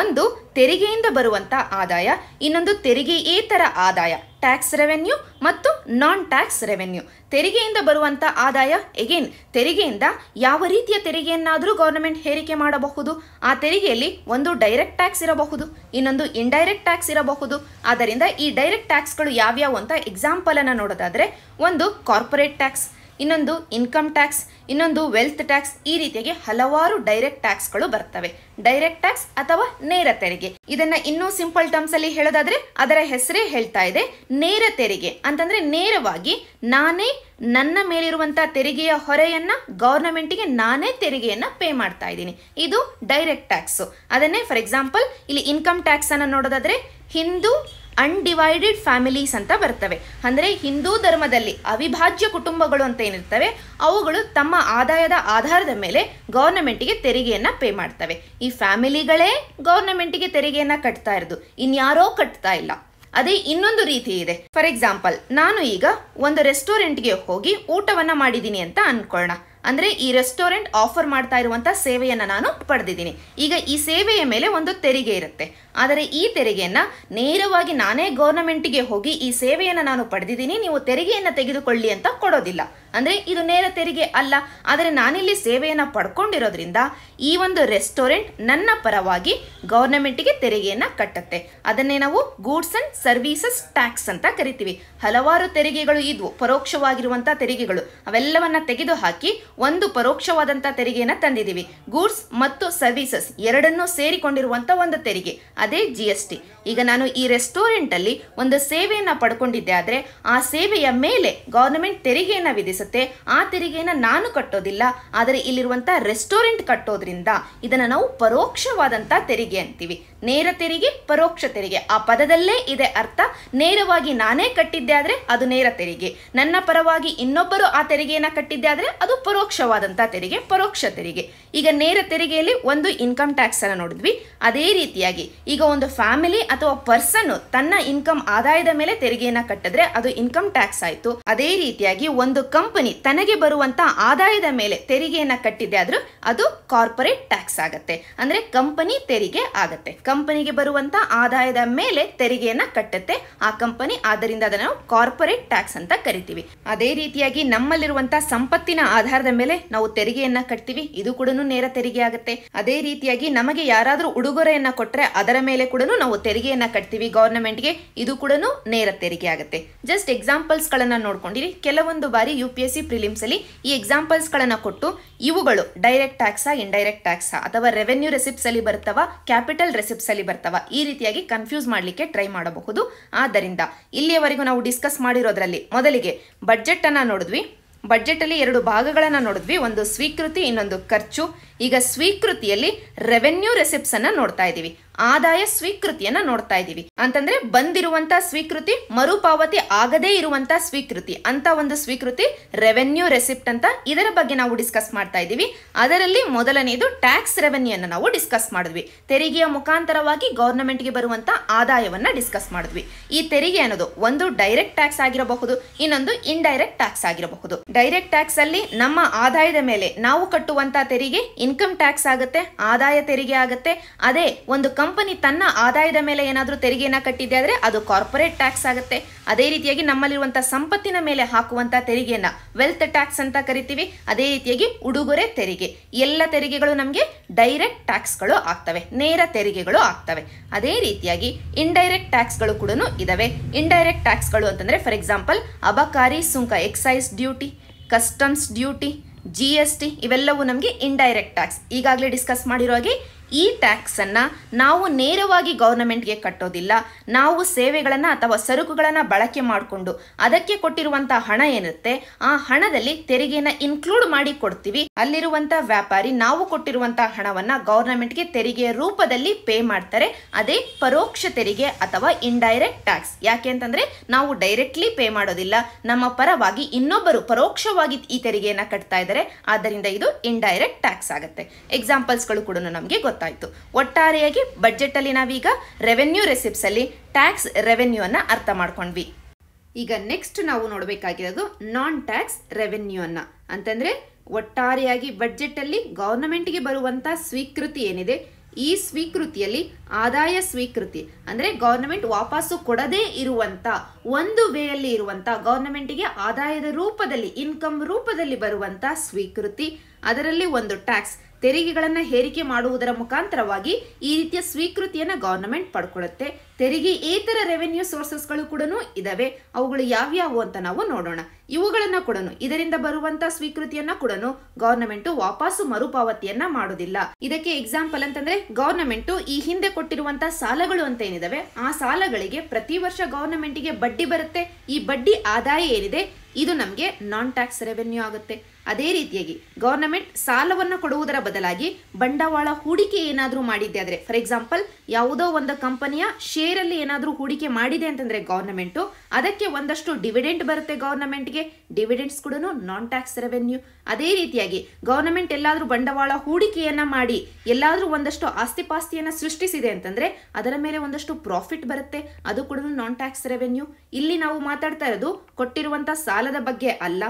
ಒಂದು ತೆರಿಗೆಯಿಂದ ಬರುವಂಥ ಆದಾಯ ಇನ್ನೊಂದು ತೆರಿಗೆಯೇತರ ಆದಾಯ ಟ್ಯಾಕ್ಸ್ ರೆವೆನ್ಯೂ ಮತ್ತು ನಾನ್ ಟ್ಯಾಕ್ಸ್ ರೆವೆನ್ಯೂ ತೆರಿಗೆಯಿಂದ ಬರುವಂಥ ಆದಾಯ ಎಗೇನ್ ತೆರಿಗೆಯಿಂದ ಯಾವ ರೀತಿಯ ತೆರಿಗೆಯನ್ನಾದರೂ ಗೌರ್ಮೆಂಟ್ ಹೇರಿಕೆ ಮಾಡಬಹುದು ಆ ತೆರಿಗೆಯಲ್ಲಿ ಒಂದು ಡೈರೆಕ್ಟ್ ಟ್ಯಾಕ್ಸ್ ಇರಬಹುದು ಇನ್ನೊಂದು ಇಂಡೈರೆಕ್ಟ್ ಟ್ಯಾಕ್ಸ್ ಇರಬಹುದು ಆದ್ದರಿಂದ ಈ ಡೈರೆಕ್ಟ್ ಟ್ಯಾಕ್ಸ್ಗಳು ಯಾವ್ಯಾವು ಅಂತ ಎಕ್ಸಾಂಪಲನ್ನು ನೋಡೋದಾದರೆ ಒಂದು ಕಾರ್ಪೊರೇಟ್ ಟ್ಯಾಕ್ಸ್ ಇನ್ನೊಂದು ಇನ್ಕಮ್ ಟ್ಯಾಕ್ಸ್ ಇನ್ನೊಂದು ವೆಲ್ತ್ ಟ್ಯಾಕ್ಸ್ ಈ ರೀತಿಯಾಗಿ ಹಲವಾರು ಡೈರೆಕ್ಟ್ ಟ್ಯಾಕ್ಸ್ಗಳು ಬರ್ತವೆ ಡೈರೆಕ್ಟ್ ಟ್ಯಾಕ್ಸ್ ಅಥವಾ ನೇರ ತೆರಿಗೆ ಇದನ್ನ ಇನ್ನೂ ಸಿಂಪಲ್ ಟರ್ಮ್ಸ್ ಅಲ್ಲಿ ಹೇಳೋದಾದ್ರೆ ಅದರ ಹೆಸರೇ ಹೇಳ್ತಾ ಇದೆ ನೇರ ತೆರಿಗೆ ಅಂತಂದ್ರೆ ನೇರವಾಗಿ ನಾನೇ ನನ್ನ ಮೇಲಿರುವಂತಹ ತೆರಿಗೆಯ ಹೊರೆಯನ್ನ ಗೌರ್ನಮೆಂಟಿಗೆ ನಾನೇ ತೆರಿಗೆಯನ್ನ ಪೇ ಮಾಡ್ತಾ ಇದ್ದೀನಿ ಇದು ಡೈರೆಕ್ಟ್ ಟ್ಯಾಕ್ಸ್ ಅದನ್ನೇ ಫಾರ್ ಎಕ್ಸಾಂಪಲ್ ಇಲ್ಲಿ ಇನ್ಕಮ್ ಟ್ಯಾಕ್ಸ್ ಅನ್ನ ನೋಡೋದಾದ್ರೆ ಹಿಂದೂ ಅನ್ಡಿವೈಡೆಡ್ ಫ್ಯಾಮಿಲೀಸ್ ಅಂತ ಬರ್ತವೆ ಅಂದರೆ ಹಿಂದೂ ಧರ್ಮದಲ್ಲಿ ಅವಿಭಾಜ್ಯ ಕುಟುಂಬಗಳು ಅಂತ ಏನಿರ್ತವೆ ಅವುಗಳು ತಮ್ಮ ಆದಾಯದ ಆಧಾರದ ಮೇಲೆ ಗೌರ್ನಮೆಂಟಿಗೆ ತೆರಿಗೆಯನ್ನು ಪೇ ಮಾಡ್ತವೆ ಈ ಫ್ಯಾಮಿಲಿಗಳೇ ಗೌರ್ನಮೆಂಟಿಗೆ ತೆರಿಗೆಯನ್ನು ಕಟ್ತಾ ಇರೋದು ಇನ್ಯಾರೋ ಕಟ್ತಾ ಇಲ್ಲ ಅದೇ ಇನ್ನೊಂದು ರೀತಿ ಇದೆ ಫಾರ್ ಎಕ್ಸಾಂಪಲ್ ನಾನು ಈಗ ಒಂದು ರೆಸ್ಟೋರೆಂಟ್ಗೆ ಹೋಗಿ ಊಟವನ್ನು ಮಾಡಿದ್ದೀನಿ ಅಂತ ಅಂದ್ಕೊಳ್ಳೋಣ ಅಂದರೆ ಈ ರೆಸ್ಟೋರೆಂಟ್ ಆಫರ್ ಮಾಡ್ತಾ ಇರುವಂಥ ಸೇವೆಯನ್ನು ನಾನು ಪಡೆದಿದ್ದೀನಿ ಈಗ ಈ ಸೇವೆಯ ಮೇಲೆ ಒಂದು ತೆರಿಗೆ ಇರುತ್ತೆ ಆದರೆ ಈ ತೆರಿಗೆಯನ್ನು ನೇರವಾಗಿ ನಾನೇ ಗೌರ್ನಮೆಂಟಿಗೆ ಹೋಗಿ ಈ ಸೇವೆಯನ್ನು ನಾನು ಪಡೆದಿದ್ದೀನಿ ನೀವು ತೆರಿಗೆಯನ್ನು ತೆಗೆದುಕೊಳ್ಳಿ ಅಂತ ಕೊಡೋದಿಲ್ಲ ಅಂದರೆ ಇದು ನೇರ ತೆರಿಗೆ ಅಲ್ಲ ಆದರೆ ನಾನಿಲ್ಲಿ ಸೇವೆಯನ್ನು ಪಡ್ಕೊಂಡಿರೋದ್ರಿಂದ ಈ ಒಂದು ರೆಸ್ಟೋರೆಂಟ್ ನನ್ನ ಪರವಾಗಿ ಗೌರ್ನಮೆಂಟಿಗೆ ತೆರಿಗೆಯನ್ನು ಕಟ್ಟುತ್ತೆ ಅದನ್ನೇ ನಾವು ಗೂಡ್ಸ್ ಅಂಡ್ ಸರ್ವೀಸಸ್ ಟ್ಯಾಕ್ಸ್ ಅಂತ ಕರಿತೀವಿ ಹಲವಾರು ತೆರಿಗೆಗಳು ಇದ್ವು ಪರೋಕ್ಷವಾಗಿರುವಂಥ ತೆರಿಗೆಗಳು ಅವೆಲ್ಲವನ್ನು ಹಾಕಿ ಒಂದು ಪರೋಕ್ಷವಾದಂಥ ತೆರಿಗೆಯನ್ನು ತಂದಿದ್ದೀವಿ ಗೂಡ್ಸ್ ಮತ್ತು ಸರ್ವಿಸಸ್ ಎರಡನ್ನೂ ಸೇರಿಕೊಂಡಿರುವಂಥ ಒಂದು ತೆರಿಗೆ ಅದೇ ಜಿ ಎಸ್ ಟಿ ಈಗ ನಾನು ಈ ರೆಸ್ಟೋರೆಂಟಲ್ಲಿ ಒಂದು ಸೇವೆಯನ್ನು ಪಡ್ಕೊಂಡಿದ್ದೆ ಆದರೆ ಆ ಸೇವೆಯ ಮೇಲೆ ಗೌರ್ಮೆಂಟ್ ತೆರಿಗೆಯನ್ನು ವಿಧಿಸುತ್ತೆ ಆ ತೆರಿಗೆಯನ್ನು ನಾನು ಕಟ್ಟೋದಿಲ್ಲ ಆದರೆ ಇಲ್ಲಿರುವಂಥ ರೆಸ್ಟೋರೆಂಟ್ ಕಟ್ಟೋದ್ರಿಂದ ಇದನ್ನು ನಾವು ಪರೋಕ್ಷವಾದಂಥ ತೆರಿಗೆ ಅಂತೀವಿ ನೇರ ತೆರಿಗೆ ಪರೋಕ್ಷ ತೆರಿಗೆ ಆ ಪದದಲ್ಲೇ ಇದೆ ಅರ್ಥ ನೇರವಾಗಿ ನಾನೇ ಕಟ್ಟಿದ್ದೆ ಆದರೆ ಅದು ನೇರ ತೆರಿಗೆ ನನ್ನ ಪರವಾಗಿ ಇನ್ನೊಬ್ಬರು ಆ ತೆರಿಗೆಯನ್ನು ಕಟ್ಟಿದ್ದೆ ಆದರೆ ಅದು ಪರೋಕ್ಷ ಪರೋಕ್ಷವಾದಂಥ ತೆರಿಗೆ ಪರೋಕ್ಷ ತೆರಿಗೆ ಈಗ ನೇರ ತೆರಿಗೆಯಲ್ಲಿ ಒಂದು ಇನ್ಕಮ್ ಟ್ಯಾಕ್ಸ್ ಅನ್ನ ನೋಡಿದ್ವಿ ಅದೇ ರೀತಿಯಾಗಿ ಈಗ ಒಂದು ಫ್ಯಾಮಿಲಿ ಅಥವಾ ಪರ್ಸನ್ ತನ್ನ ಇನ್ಕಮ್ ಆದಾಯದ ಮೇಲೆ ತೆರಿಗೆಯನ್ನು ಕಟ್ಟಿದ್ರೆ ಅದು ಇನ್ಕಮ್ ಟ್ಯಾಕ್ಸ್ ಆಯ್ತು ಅದೇ ರೀತಿಯಾಗಿ ಒಂದು ಕಂಪನಿ ತನಗೆ ಬರುವಂತಹ ಆದಾಯದ ಮೇಲೆ ತೆರಿಗೆಯನ್ನ ಕಟ್ಟಿದೆ ಆದರೂ ಅದು ಕಾರ್ಪೊರೇಟ್ ಟ್ಯಾಕ್ಸ್ ಆಗುತ್ತೆ ಅಂದ್ರೆ ಕಂಪನಿ ತೆರಿಗೆ ಆಗುತ್ತೆ ಕಂಪನಿಗೆ ಬರುವಂತ ಆದಾಯದ ಮೇಲೆ ತೆರಿಗೆಯನ್ನ ಕಟ್ಟತ್ತೆ ಆ ಕಂಪನಿ ಆದ್ದರಿಂದ ಅದನ್ನು ಕಾರ್ಪೊರೇಟ್ ಟ್ಯಾಕ್ಸ್ ಅಂತ ಕರಿತೀವಿ ಅದೇ ರೀತಿಯಾಗಿ ನಮ್ಮಲ್ಲಿರುವಂತಹ ಸಂಪತ್ತಿನ ಆಧಾರದ ಮೇಲೆ ನಾವು ತೆರಿಗೆಯನ್ನ ಕಟ್ತೀವಿ ಇದು ಕೂಡ ನೇರ ತೆರಿಗೆ ಆಗುತ್ತೆ ಅದೇ ರೀತಿಯಾಗಿ ನಮಗೆ ಯಾರಾದರೂ ಉಡುಗೊರೆಯನ್ನ ಕೊಟ್ಟರೆ ಅದರ ಮೇಲೆ ಕೂಡ ನಾವು ತೆರಿಗೆಯನ್ನ ಕಟ್ತೀವಿ ಗವರ್ನಮೆಂಟ್ಗೆ ಇದು ಕೂಡ ನೇರ ತೆರಿಗೆ ಆಗುತ್ತೆ ಜಸ್ಟ್ ಎಕ್ಸಾಂಪಲ್ಸ್ ಗಳನ್ನ ನೋಡ್ಕೊಂಡಿರಿ ಕೆಲವೊಂದು ಬಾರಿ U P S C prelims ಅಲ್ಲಿ ಈ ಎಕ್ಸಾಂಪಲ್ಸ್ ಗಳನ್ನ ಕೊಟ್ಟು ಇವುಗಳು ಡೈರೆಕ್ಟ್ ಟ್ಯಾಕ್ಸಾ ಇಂಡೈರೆಕ್ಟ್ ಟ್ಯಾಕ್ಸ್ ಅಥವಾ ರೆವೆನ್ಯೂ ರೆಸಿಪ್ಸ್ ಅಲ್ಲಿ ಬರ್ತವ ಕ್ಯಾಪಿಟಲ್ ರೆಸಿಪ್ಸ್ ಅಲ್ಲಿ ಬರ್ತವ ಈ ರೀತಿಯಾಗಿ ಕನ್ಫ್ಯೂಸ್ ಮಾಡ್ಲಿಕ್ಕೆ ಟ್ರೈ ಮಾಡಬಹುದು ಆದ್ದರಿಂದ ಇಲ್ಲಿಯವರೆಗೂ ನಾವು ಡಿಸ್ಕಸ್ ಮಾಡಿರೋದ್ರಲ್ಲಿ ಮೊದಲಿಗೆ ಬಜೆಟ್ ಅನ್ನ ನೋಡಿದ್ವಿ ಅಲ್ಲಿ ಎರಡು ಭಾಗಗಳನ್ನು ನೋಡಿದ್ವಿ ಒಂದು ಸ್ವೀಕೃತಿ ಇನ್ನೊಂದು ಖರ್ಚು ಈಗ ಸ್ವೀಕೃತಿಯಲ್ಲಿ ರೆವೆನ್ಯೂ ರೆಸಿಪ್ಸನ್ನು ನೋಡ್ತಾ ಇದ್ದೀವಿ ಆದಾಯ ಸ್ವೀಕೃತಿಯನ್ನ ನೋಡ್ತಾ ಇದ್ದೀವಿ ಅಂತಂದ್ರೆ ಬಂದಿರುವಂತ ಸ್ವೀಕೃತಿ ಮರುಪಾವತಿ ಆಗದೇ ಇರುವಂತ ಸ್ವೀಕೃತಿ ಅಂತ ಒಂದು ಸ್ವೀಕೃತಿ ರೆವೆನ್ಯೂ ರೆಸಿಪ್ಟ್ ಅಂತ ಇದರ ಬಗ್ಗೆ ನಾವು ಡಿಸ್ಕಸ್ ಮಾಡ್ತಾ ಇದ್ದೀವಿ ಅದರಲ್ಲಿ ಮೊದಲನೆಯದು ಟ್ಯಾಕ್ಸ್ ರೆವೆನ್ಯೂ ಅನ್ನ ನಾವು ಡಿಸ್ಕಸ್ ಮಾಡಿದ್ವಿ ತೆರಿಗೆಯ ಮುಖಾಂತರವಾಗಿ ಗೆ ಬರುವಂತ ಆದಾಯವನ್ನ ಡಿಸ್ಕಸ್ ಮಾಡಿದ್ವಿ ಈ ತೆರಿಗೆ ಅನ್ನೋದು ಒಂದು ಡೈರೆಕ್ಟ್ ಟ್ಯಾಕ್ಸ್ ಆಗಿರಬಹುದು ಇನ್ನೊಂದು ಇಂಡೈರೆಕ್ಟ್ ಟ್ಯಾಕ್ಸ್ ಆಗಿರಬಹುದು ಡೈರೆಕ್ಟ್ ಟ್ಯಾಕ್ಸ್ ಅಲ್ಲಿ ನಮ್ಮ ಆದಾಯದ ಮೇಲೆ ನಾವು ಕಟ್ಟುವಂತ ತೆರಿಗೆ ಇನ್ಕಮ್ ಟ್ಯಾಕ್ಸ್ ಆಗುತ್ತೆ ಆದಾಯ ತೆರಿಗೆ ಆಗುತ್ತೆ ಅದೇ ಒಂದು ಕಂಪನಿ ತನ್ನ ಆದಾಯದ ಮೇಲೆ ಏನಾದರೂ ತೆರಿಗೆಯನ್ನು ಕಟ್ಟಿದ್ದೆ ಆದರೆ ಅದು ಕಾರ್ಪೊರೇಟ್ ಟ್ಯಾಕ್ಸ್ ಆಗುತ್ತೆ ಅದೇ ರೀತಿಯಾಗಿ ನಮ್ಮಲ್ಲಿರುವಂಥ ಸಂಪತ್ತಿನ ಮೇಲೆ ಹಾಕುವಂಥ ತೆರಿಗೆಯನ್ನು ವೆಲ್ತ್ ಟ್ಯಾಕ್ಸ್ ಅಂತ ಕರಿತೀವಿ ಅದೇ ರೀತಿಯಾಗಿ ಉಡುಗೊರೆ ತೆರಿಗೆ ಎಲ್ಲ ತೆರಿಗೆಗಳು ನಮಗೆ ಡೈರೆಕ್ಟ್ ಟ್ಯಾಕ್ಸ್ಗಳು ಆಗ್ತವೆ ನೇರ ತೆರಿಗೆಗಳು ಆಗ್ತವೆ ಅದೇ ರೀತಿಯಾಗಿ ಇಂಡೈರೆಕ್ಟ್ ಟ್ಯಾಕ್ಸ್ಗಳು ಕೂಡ ಇದಾವೆ ಇಂಡೈರೆಕ್ಟ್ ಟ್ಯಾಕ್ಸ್ಗಳು ಅಂತಂದರೆ ಫಾರ್ ಎಕ್ಸಾಂಪಲ್ ಅಬಕಾರಿ ಸುಂಕ excise duty customs duty G S T ಇವೆಲ್ಲವೂ ನಮಗೆ ಇಂಡೈರೆಕ್ಟ್ ಟ್ಯಾಕ್ಸ್ ಈಗಾಗಲೇ ಡಿಸ್ಕಸ್ ಮಾಡಿರೋ ಹಾಗೆ ಈ ಟ್ಯಾಕ್ಸನ್ನು ನಾವು ನೇರವಾಗಿ ಗೌರ್ನಮೆಂಟ್ಗೆ ಕಟ್ಟೋದಿಲ್ಲ ನಾವು ಸೇವೆಗಳನ್ನು ಅಥವಾ ಸರಕುಗಳನ್ನು ಬಳಕೆ ಮಾಡಿಕೊಂಡು ಅದಕ್ಕೆ ಕೊಟ್ಟಿರುವಂಥ ಹಣ ಏನಿರುತ್ತೆ ಆ ಹಣದಲ್ಲಿ ತೆರಿಗೆಯನ್ನು ಇನ್ಕ್ಲೂಡ್ ಮಾಡಿ ಕೊಡ್ತೀವಿ ಅಲ್ಲಿರುವಂಥ ವ್ಯಾಪಾರಿ ನಾವು ಕೊಟ್ಟಿರುವಂಥ ಹಣವನ್ನು ಗೌರ್ನಮೆಂಟ್ಗೆ ತೆರಿಗೆಯ ರೂಪದಲ್ಲಿ ಪೇ ಮಾಡ್ತಾರೆ ಅದೇ ಪರೋಕ್ಷ ತೆರಿಗೆ ಅಥವಾ ಇಂಡೈರೆಕ್ಟ್ ಟ್ಯಾಕ್ಸ್ ಯಾಕೆ ಅಂತಂದರೆ ನಾವು ಡೈರೆಕ್ಟ್ಲಿ ಪೇ ಮಾಡೋದಿಲ್ಲ ನಮ್ಮ ಪರವಾಗಿ ಇನ್ನೊಬ್ಬರು ಪರೋಕ್ಷವಾಗಿ ಈ ತೆರಿಗೆಯನ್ನು ಕಟ್ತಾ ಇದ್ದಾರೆ ಆದ್ದರಿಂದ ಇದು ಇಂಡೈರೆಕ್ಟ್ ಟ್ಯಾಕ್ಸ್ ಆಗುತ್ತೆ ಎಕ್ಸಾಂಪಲ್ಸ್ಗಳು ಕೂಡ ನಮಗೆ ಗೊತ್ತು ಗೊತ್ತಾಯಿತು ಒಟ್ಟಾರೆಯಾಗಿ ಅಲ್ಲಿ ನಾವೀಗ ರೆವೆನ್ಯೂ ರೆಸಿಪ್ಸಲ್ಲಿ ಟ್ಯಾಕ್ಸ್ ಅನ್ನು ಅರ್ಥ ಮಾಡ್ಕೊಂಡ್ವಿ ಈಗ ನೆಕ್ಸ್ಟ್ ನಾವು ನೋಡಬೇಕಾಗಿರೋದು ನಾನ್ ಟ್ಯಾಕ್ಸ್ ಅನ್ನ ಅಂತಂದ್ರೆ ಒಟ್ಟಾರೆಯಾಗಿ ಬಡ್ಜೆಟಲ್ಲಿ ಗೆ ಬರುವಂತ ಸ್ವೀಕೃತಿ ಏನಿದೆ ಈ ಸ್ವೀಕೃತಿಯಲ್ಲಿ ಆದಾಯ ಸ್ವೀಕೃತಿ ಅಂದ್ರೆ ಗೌರ್ನಮೆಂಟ್ ವಾಪಸ್ಸು ಕೊಡದೇ ಇರುವಂಥ ಒಂದು ವೇಯಲ್ಲಿ ಇರುವಂಥ ಗೌರ್ನಮೆಂಟಿಗೆ ಆದಾಯದ ರೂಪದಲ್ಲಿ ಇನ್ಕಮ್ ರೂಪದಲ್ಲಿ ಬರುವಂಥ ಸ್ವೀಕೃತಿ ಅದರಲ್ಲಿ ಒಂದು ಟ್ಯಾಕ್ಸ್ ತೆರಿಗೆಗಳನ್ನು ಹೇರಿಕೆ ಮಾಡುವುದರ ಮುಖಾಂತರವಾಗಿ ಈ ರೀತಿಯ ಸ್ವೀಕೃತಿಯನ್ನು ಗವರ್ನಮೆಂಟ್ ಪಡ್ಕೊಳ್ಳುತ್ತೆ ತೆರಿಗೆ ಏತರ ರೆವೆನ್ಯೂ ಸೋರ್ಸಸ್ಗಳು ಕೂಡ ಇದಾವೆ ಅವುಗಳು ಯಾವ್ಯಾವು ಅಂತ ನಾವು ನೋಡೋಣ ಇವುಗಳನ್ನು ಕೂಡ ಇದರಿಂದ ಬರುವಂತ ಸ್ವೀಕೃತಿಯನ್ನ ಕೂಡ ಗವರ್ನಮೆಂಟ್ ವಾಪಸ್ ಮರುಪಾವತಿಯನ್ನ ಮಾಡೋದಿಲ್ಲ ಇದಕ್ಕೆ ಎಕ್ಸಾಂಪಲ್ ಅಂತಂದ್ರೆ ಗವರ್ನಮೆಂಟ್ ಈ ಹಿಂದೆ ಕೊಟ್ಟಿರುವಂತ ಸಾಲಗಳು ಅಂತ ಏನಿದಾವೆ ಆ ಸಾಲಗಳಿಗೆ ಪ್ರತಿ ವರ್ಷ ಗವರ್ನಮೆಂಟ್ಗೆ ಬಡ್ಡಿ ಬರುತ್ತೆ ಈ ಬಡ್ಡಿ ಆದಾಯ ಏನಿದೆ ಇದು ನಮಗೆ ನಾನ್ ಟ್ಯಾಕ್ಸ್ ರೆವೆನ್ಯೂ ಆಗುತ್ತೆ ಅದೇ ರೀತಿಯಾಗಿ ಗವರ್ನಮೆಂಟ್ ಸಾಲವನ್ನು ಕೊಡುವುದರ ಬದಲಾಗಿ ಬಂಡವಾಳ ಹೂಡಿಕೆ ಏನಾದರೂ ಮಾಡಿದ್ದೆ ಆದರೆ ಫಾರ್ ಎಕ್ಸಾಂಪಲ್ ಯಾವುದೋ ಒಂದು ಕಂಪನಿಯ ಶೇರ್ ಶೇರಲ್ಲಿ ಏನಾದರೂ ಹೂಡಿಕೆ ಮಾಡಿದೆ ಅಂತಂದರೆ ಗೌರ್ನಮೆಂಟು ಅದಕ್ಕೆ ಒಂದಷ್ಟು ಡಿವಿಡೆಂಟ್ ಬರುತ್ತೆ ಗೌರ್ನಮೆಂಟ್ಗೆ ಡಿವಿಡೆಂಟ್ಸ್ ಕೂಡ ನಾನ್ ಟ್ಯಾಕ್ಸ್ ರೆವೆನ್ಯೂ ಅದೇ ರೀತಿಯಾಗಿ ಗೌರ್ನಮೆಂಟ್ ಎಲ್ಲಾದರೂ ಬಂಡವಾಳ ಹೂಡಿಕೆಯನ್ನು ಮಾಡಿ ಎಲ್ಲಾದರೂ ಒಂದಷ್ಟು ಆಸ್ತಿಪಾಸ್ತಿಯನ್ನು ಸೃಷ್ಟಿಸಿದೆ ಅಂತಂದರೆ ಅದರ ಮೇಲೆ ಒಂದಷ್ಟು ಪ್ರಾಫಿಟ್ ಬರುತ್ತೆ ಅದು ಕೂಡ ನಾನ್ ಟ್ಯಾಕ್ಸ್ ರೆವೆನ್ಯೂ ಇಲ್ಲಿ ನಾವು ಮಾತಾಡ್ತಾ ಇರೋದು ಕೊಟ್ಟಿರುವಂಥ ಸಾಲದ ಬಗ್ಗೆ ಅಲ್ಲ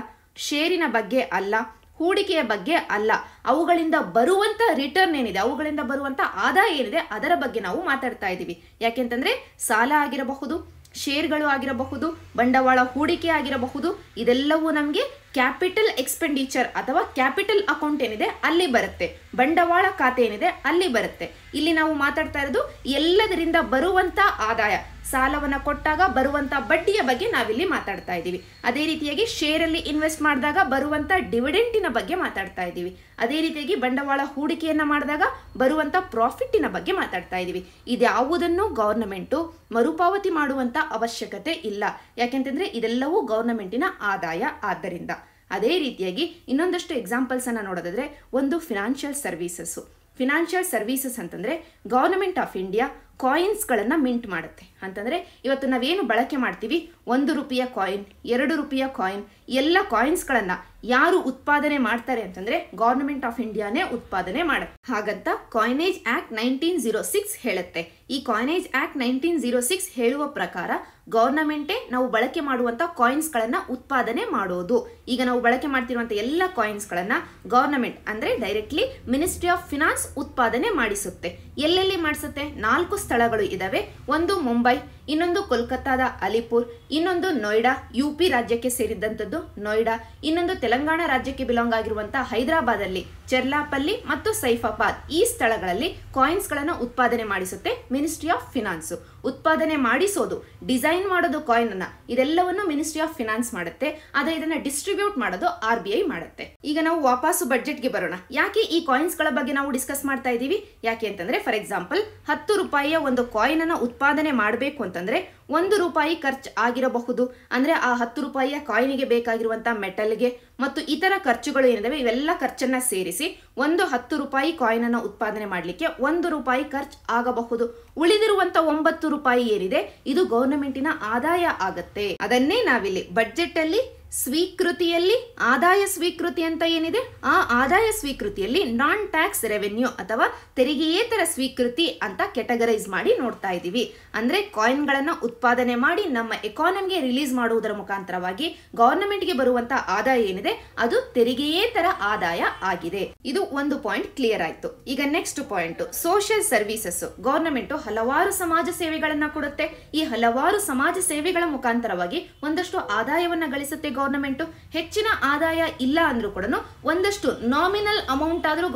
ಶೇರಿನ ಬಗ್ಗೆ ಅಲ್ಲ ಹೂಡಿಕೆಯ ಬಗ್ಗೆ ಅಲ್ಲ ಅವುಗಳಿಂದ ಬರುವಂತ ರಿಟರ್ನ್ ಏನಿದೆ ಅವುಗಳಿಂದ ಬರುವಂತ ಆದಾಯ ಏನಿದೆ ಅದರ ಬಗ್ಗೆ ನಾವು ಮಾತಾಡ್ತಾ ಇದ್ದೀವಿ ಯಾಕೆಂತಂದ್ರೆ ಸಾಲ ಆಗಿರಬಹುದು ಶೇರ್ಗಳು ಆಗಿರಬಹುದು ಬಂಡವಾಳ ಹೂಡಿಕೆ ಆಗಿರಬಹುದು ಇದೆಲ್ಲವೂ ನಮಗೆ ಕ್ಯಾಪಿಟಲ್ ಎಕ್ಸ್ಪೆಂಡಿಚರ್ ಅಥವಾ ಕ್ಯಾಪಿಟಲ್ ಅಕೌಂಟ್ ಏನಿದೆ ಅಲ್ಲಿ ಬರುತ್ತೆ ಬಂಡವಾಳ ಖಾತೆ ಏನಿದೆ ಅಲ್ಲಿ ಬರುತ್ತೆ ಇಲ್ಲಿ ನಾವು ಮಾತಾಡ್ತಾ ಇರೋದು ಎಲ್ಲದರಿಂದ ಬರುವಂಥ ಆದಾಯ ಸಾಲವನ್ನು ಕೊಟ್ಟಾಗ ಬರುವಂಥ ಬಡ್ಡಿಯ ಬಗ್ಗೆ ನಾವಿಲ್ಲಿ ಮಾತಾಡ್ತಾ ಇದ್ದೀವಿ ಅದೇ ರೀತಿಯಾಗಿ ಶೇರಲ್ಲಿ ಇನ್ವೆಸ್ಟ್ ಮಾಡಿದಾಗ ಬರುವಂತ ಡಿವಿಡೆಂಟಿನ ಬಗ್ಗೆ ಮಾತಾಡ್ತಾ ಇದ್ದೀವಿ ಅದೇ ರೀತಿಯಾಗಿ ಬಂಡವಾಳ ಹೂಡಿಕೆಯನ್ನು ಮಾಡಿದಾಗ ಬರುವಂಥ ಪ್ರಾಫಿಟ್ಟಿನ ಬಗ್ಗೆ ಮಾತಾಡ್ತಾ ಇದ್ದೀವಿ ಇದ್ಯಾವುದನ್ನು ಗೌರ್ನಮೆಂಟು ಮರುಪಾವತಿ ಮಾಡುವಂಥ ಅವಶ್ಯಕತೆ ಇಲ್ಲ ಯಾಕೆಂತಂದರೆ ಇದೆಲ್ಲವೂ ಗೌರ್ನಮೆಂಟಿನ ಆದಾಯ ಆದ್ದರಿಂದ ಅದೇ ರೀತಿಯಾಗಿ ಇನ್ನೊಂದಷ್ಟು ಎಕ್ಸಾಂಪಲ್ಸನ್ನು ನೋಡೋದಾದರೆ ಒಂದು ಫಿನಾನ್ಷಿಯಲ್ ಸರ್ವೀಸಸ್ಸು ಫಿನಾನ್ಷಿಯಲ್ ಸರ್ವೀಸಸ್ ಅಂತಂದರೆ ಗೌರ್ಮೆಂಟ್ ಆಫ್ ಇಂಡಿಯಾ ಕಾಯಿನ್ಸ್ಗಳನ್ನು ಮಿಂಟ್ ಮಾಡುತ್ತೆ ಅಂತಂದರೆ ಇವತ್ತು ನಾವೇನು ಬಳಕೆ ಮಾಡ್ತೀವಿ ಒಂದು ರುಪಿಯ ಕಾಯಿನ್ ಎರಡು ರೂಪಿಯ ಕಾಯಿನ್ ಎಲ್ಲ ಕಾಯಿನ್ಸ್ಗಳನ್ನು ಯಾರು ಉತ್ಪಾದನೆ ಮಾಡ್ತಾರೆ ಅಂತಂದ್ರೆ ಗವರ್ನಮೆಂಟ್ ಆಫ್ ಇಂಡಿಯಾನೇ ಉತ್ಪಾದನೆ ಮಾಡುತ್ತೆ ಹಾಗಂತ coinage act nineteen zero six ಹೇಳುತ್ತೆ ಈ coinage act nineteen zero six ಹೇಳುವ ಪ್ರಕಾರ ಗೌರ್ನಮೆಂಟೇ ನಾವು ಬಳಕೆ ಮಾಡುವಂಥ ಕಾಯಿನ್ಸ್ಗಳನ್ನು ಉತ್ಪಾದನೆ ಮಾಡೋದು ಈಗ ನಾವು ಬಳಕೆ ಮಾಡ್ತಿರುವಂಥ ಎಲ್ಲ ಕಾಯಿನ್ಸ್ಗಳನ್ನು ಗವರ್ನಮೆಂಟ್ ಅಂದರೆ ಡೈರೆಕ್ಟ್ಲಿ ಮಿನಿಸ್ಟ್ರಿ ಆಫ್ ಫಿನಾನ್ಸ್ ಉತ್ಪಾದನೆ ಮಾಡಿಸುತ್ತೆ ಎಲ್ಲೆಲ್ಲಿ ಮಾಡಿಸುತ್ತೆ ನಾಲ್ಕು ಸ್ಥಳಗಳು ಇದ್ದಾವೆ ಒಂದು ಮುಂಬೈ ಇನ್ನೊಂದು ಕೋಲ್ಕತ್ತಾದ ಅಲಿಪುರ್ ಇನ್ನೊಂದು ನೋಯ್ಡಾ ಯು ಪಿ ರಾಜ್ಯಕ್ಕೆ ಸೇರಿದ್ದಂಥದ್ದು ನೋಯ್ಡಾ ಇನ್ನೊಂದು ತೆಲಂಗಾಣ ರಾಜ್ಯಕ್ಕೆ ಬಿಲಾಂಗ್ ಆಗಿರುವಂತಹ ಹೈದರಾಬಾದಲ್ಲಿ ಚೆರ್ಲಾಪಲ್ಲಿ ಮತ್ತು ಸೈಫಾಬಾದ್ ಈ ಸ್ಥಳಗಳಲ್ಲಿ ಗಳನ್ನು ಉತ್ಪಾದನೆ ಮಾಡಿಸುತ್ತೆ ಮಿನಿಸ್ಟ್ರಿ ಆಫ್ ಫಿನಾನ್ಸು ಉತ್ಪಾದನೆ ಮಾಡಿಸೋದು ಡಿಸೈನ್ ಮಾಡೋದು ಕಾಯಿನ್ ಇದೆಲ್ಲವನ್ನು ಮಿನಿಸ್ಟ್ರಿ ಆಫ್ ಫಿನಾನ್ಸ್ ಮಾಡುತ್ತೆ ಆದರೆ ಇದನ್ನ ಡಿಸ್ಟ್ರಿಬ್ಯೂಟ್ ಮಾಡೋದು ಆರ್ ಬಿ ಐ ಮಾಡುತ್ತೆ ಈಗ ನಾವು ಬಜೆಟ್ ಬಜೆಟ್ಗೆ ಬರೋಣ ಯಾಕೆ ಈ ಕಾಯಿನ್ಸ್ ಗಳ ಬಗ್ಗೆ ನಾವು ಡಿಸ್ಕಸ್ ಮಾಡ್ತಾ ಇದೀವಿ ಯಾಕೆ ಅಂತಂದ್ರೆ ಫಾರ್ ಎಕ್ಸಾಂಪಲ್ ಹತ್ತು ರೂಪಾಯಿಯ ಒಂದು ಕಾಯಿನ್ ಅನ್ನ ಉತ್ಪಾದನೆ ಮಾಡಬೇಕು ಅಂತಂದ್ರೆ ಒಂದು ರೂಪಾಯಿ ಖರ್ಚು ಆಗಿರಬಹುದು ಅಂದರೆ ಆ ಹತ್ತು ರೂಪಾಯಿಯ ಕಾಯಿನಿಗೆ ಬೇಕಾಗಿರುವಂಥ ಮೆಟಲ್ಗೆ ಮತ್ತು ಇತರ ಖರ್ಚುಗಳು ಏನಿದಾವೆ ಇವೆಲ್ಲ ಖರ್ಚನ್ನು ಸೇರಿಸಿ ಒಂದು ಹತ್ತು ರೂಪಾಯಿ ಕಾಯಿನನ್ನು ಉತ್ಪಾದನೆ ಮಾಡಲಿಕ್ಕೆ ಒಂದು ರೂಪಾಯಿ ಖರ್ಚು ಆಗಬಹುದು ಉಳಿದಿರುವಂಥ ಒಂಬತ್ತು ರೂಪಾಯಿ ಏನಿದೆ ಇದು ಗೌರ್ನಮೆಂಟಿನ ಆದಾಯ ಆಗತ್ತೆ ಅದನ್ನೇ ನಾವಿಲ್ಲಿ ಬಡ್ಜೆಟ್ ಅಲ್ಲಿ ಸ್ವೀಕೃತಿಯಲ್ಲಿ ಆದಾಯ ಸ್ವೀಕೃತಿ ಅಂತ ಏನಿದೆ ಆ ಆದಾಯ ಸ್ವೀಕೃತಿಯಲ್ಲಿ ನಾನ್ ಟ್ಯಾಕ್ಸ್ ರೆವೆನ್ಯೂ ಅಥವಾ ತೆರಿಗೆಯೇತರ ಸ್ವೀಕೃತಿ ಅಂತ ಕೆಟಗರೈಸ್ ಮಾಡಿ ನೋಡ್ತಾ ಇದ್ದೀವಿ ಕಾಯಿನ್ ಕಾಯಿನ್ಗಳನ್ನು ಉತ್ಪಾದನೆ ಮಾಡಿ ನಮ್ಮ ಎಕಾನಮಿಗೆ ರಿಲೀಸ್ ಮಾಡುವುದರ ಮುಖಾಂತರವಾಗಿ ಗವರ್ನಮೆಂಟ್ಗೆ ಬರುವಂತಹ ಆದಾಯ ಏನಿದೆ ಅದು ತೆರಿಗೆಯೇತರ ಆದಾಯ ಆಗಿದೆ ಇದು ಒಂದು ಪಾಯಿಂಟ್ ಕ್ಲಿಯರ್ ಆಯ್ತು ಈಗ next point social services government ಹಲವಾರು ಸಮಾಜ ಸೇವೆಗಳನ್ನ ಕೊಡುತ್ತೆ ಈ ಹಲವಾರು ಸಮಾಜ ಸೇವೆಗಳ ಮುಖಾಂತರವಾಗಿ ಒಂದಷ್ಟು ಆದಾಯವನ್ನು ಗಳಿಸುತ್ತೆ ಗೌರ್ನಮೆಂಟು ಹೆಚ್ಚಿನ ಆದಾಯ ಇಲ್ಲ ಅಂದ್ರೂ ಕೂಡ ಒಂದಷ್ಟು ನಾಮಿನಲ್ ಅಮೌಂಟ್ ಆದರೂ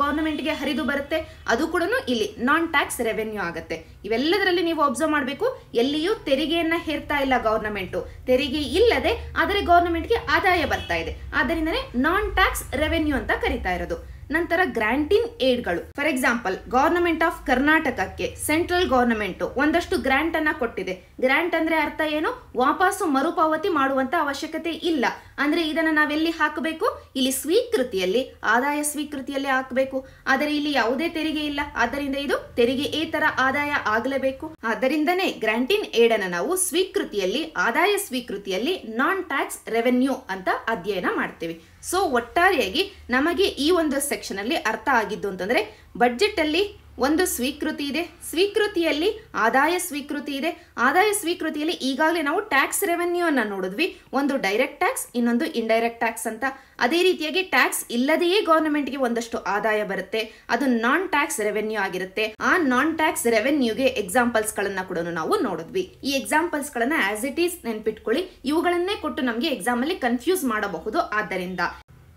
ಗೆ ಹರಿದು ಬರುತ್ತೆ ಅದು ಕೂಡ ಇಲ್ಲಿ ನಾನ್ ಟ್ಯಾಕ್ಸ್ ರೆವೆನ್ಯೂ ಆಗುತ್ತೆ ಇವೆಲ್ಲದರಲ್ಲಿ ನೀವು ಅಬ್ಸರ್ವ್ ಮಾಡಬೇಕು ಎಲ್ಲಿಯೂ ತೆರಿಗೆಯನ್ನ ಹೇರ್ತಾ ಇಲ್ಲ ಗೌರ್ನಮೆಂಟು ತೆರಿಗೆ ಇಲ್ಲದೆ ಆದರೆ ಗೆ ಆದಾಯ ಬರ್ತಾ ಇದೆ ಆದ್ದರಿಂದನೇ ನಾನ್ ಟ್ಯಾಕ್ಸ್ ರೆವೆನ್ಯೂ ಅಂತ ಕರಿತಾ ಇರೋದು ನಂತರ ಗ್ರಾಂಟಿನ್ ಏಡ್ಗಳು ಫಾರ್ ಎಕ್ಸಾಂಪಲ್ ಗವರ್ನಮೆಂಟ್ ಆಫ್ ಕರ್ನಾಟಕಕ್ಕೆ ಸೆಂಟ್ರಲ್ ಗವರ್ನಮೆಂಟ್ ಒಂದಷ್ಟು ಗ್ರಾಂಟ್ ಅನ್ನ ಕೊಟ್ಟಿದೆ ಗ್ರಾಂಟ್ ಅಂದ್ರೆ ಅರ್ಥ ಏನು ವಾಪಸ್ಸು ಮರುಪಾವತಿ ಮಾಡುವಂತ ಅವಶ್ಯಕತೆ ಇಲ್ಲ ಅಂದ್ರೆ ಇದನ್ನ ನಾವೆಲ್ಲಿ ಹಾಕಬೇಕು ಇಲ್ಲಿ ಸ್ವೀಕೃತಿಯಲ್ಲಿ ಆದಾಯ ಸ್ವೀಕೃತಿಯಲ್ಲಿ ಹಾಕಬೇಕು ಆದರೆ ಇಲ್ಲಿ ಯಾವುದೇ ತೆರಿಗೆ ಇಲ್ಲ ಆದ್ದರಿಂದ ಇದು ತೆರಿಗೆ ತರ ಆದಾಯ ಆಗಲೇಬೇಕು ಆದ್ದರಿಂದನೇ ಗ್ರಾಂಟಿನ್ ಏಡ್ ಅನ್ನ ನಾವು ಸ್ವೀಕೃತಿಯಲ್ಲಿ ಆದಾಯ ಸ್ವೀಕೃತಿಯಲ್ಲಿ ನಾನ್ ಟ್ಯಾಕ್ಸ್ ರೆವೆನ್ಯೂ ಅಂತ ಅಧ್ಯಯನ ಮಾಡ್ತೀವಿ ಸೊ ಒಟ್ಟಾರೆಯಾಗಿ ನಮಗೆ ಈ ಒಂದು ಸೆಕ್ಷನಲ್ಲಿ ಅರ್ಥ ಆಗಿದ್ದು ಅಂತಂದರೆ ಅಲ್ಲಿ ಒಂದು ಸ್ವೀಕೃತಿ ಇದೆ ಸ್ವೀಕೃತಿಯಲ್ಲಿ ಆದಾಯ ಸ್ವೀಕೃತಿ ಇದೆ ಆದಾಯ ಸ್ವೀಕೃತಿಯಲ್ಲಿ ಈಗಾಗಲೇ ನಾವು ಟ್ಯಾಕ್ಸ್ ರೆವೆನ್ಯೂ ಅನ್ನ ನೋಡಿದ್ವಿ ಒಂದು ಡೈರೆಕ್ಟ್ ಟ್ಯಾಕ್ಸ್ ಇನ್ನೊಂದು ಇಂಡೈರೆಕ್ಟ್ ಟ್ಯಾಕ್ಸ್ ಅಂತ ಅದೇ ರೀತಿಯಾಗಿ ಟ್ಯಾಕ್ಸ್ ಇಲ್ಲದೆಯೇ ಗೆ ಒಂದಷ್ಟು ಆದಾಯ ಬರುತ್ತೆ ಅದು ನಾನ್ ಟ್ಯಾಕ್ಸ್ ರೆವೆನ್ಯೂ ಆಗಿರುತ್ತೆ ಆ ನಾನ್ ಟ್ಯಾಕ್ಸ್ ರೆವೆನ್ಯೂಗೆ ಎಕ್ಸಾಂಪಲ್ಸ್ ಗಳನ್ನ ಕೂಡ ನಾವು ನೋಡಿದ್ವಿ ಈ ಎಕ್ಸಾಂಪಲ್ಸ್ ಗಳನ್ನ ಆಸ್ ಇಟ್ ಈಸ್ ನೆನ್ಪಿಟ್ಕೊಳ್ಳಿ ಇವುಗಳನ್ನೇ ಕೊಟ್ಟು ನಮಗೆ ಎಕ್ಸಾಮ್ ಅಲ್ಲಿ ಕನ್ಫ್ಯೂಸ್ ಮಾಡಬಹುದು ಆದ್ದರಿಂದ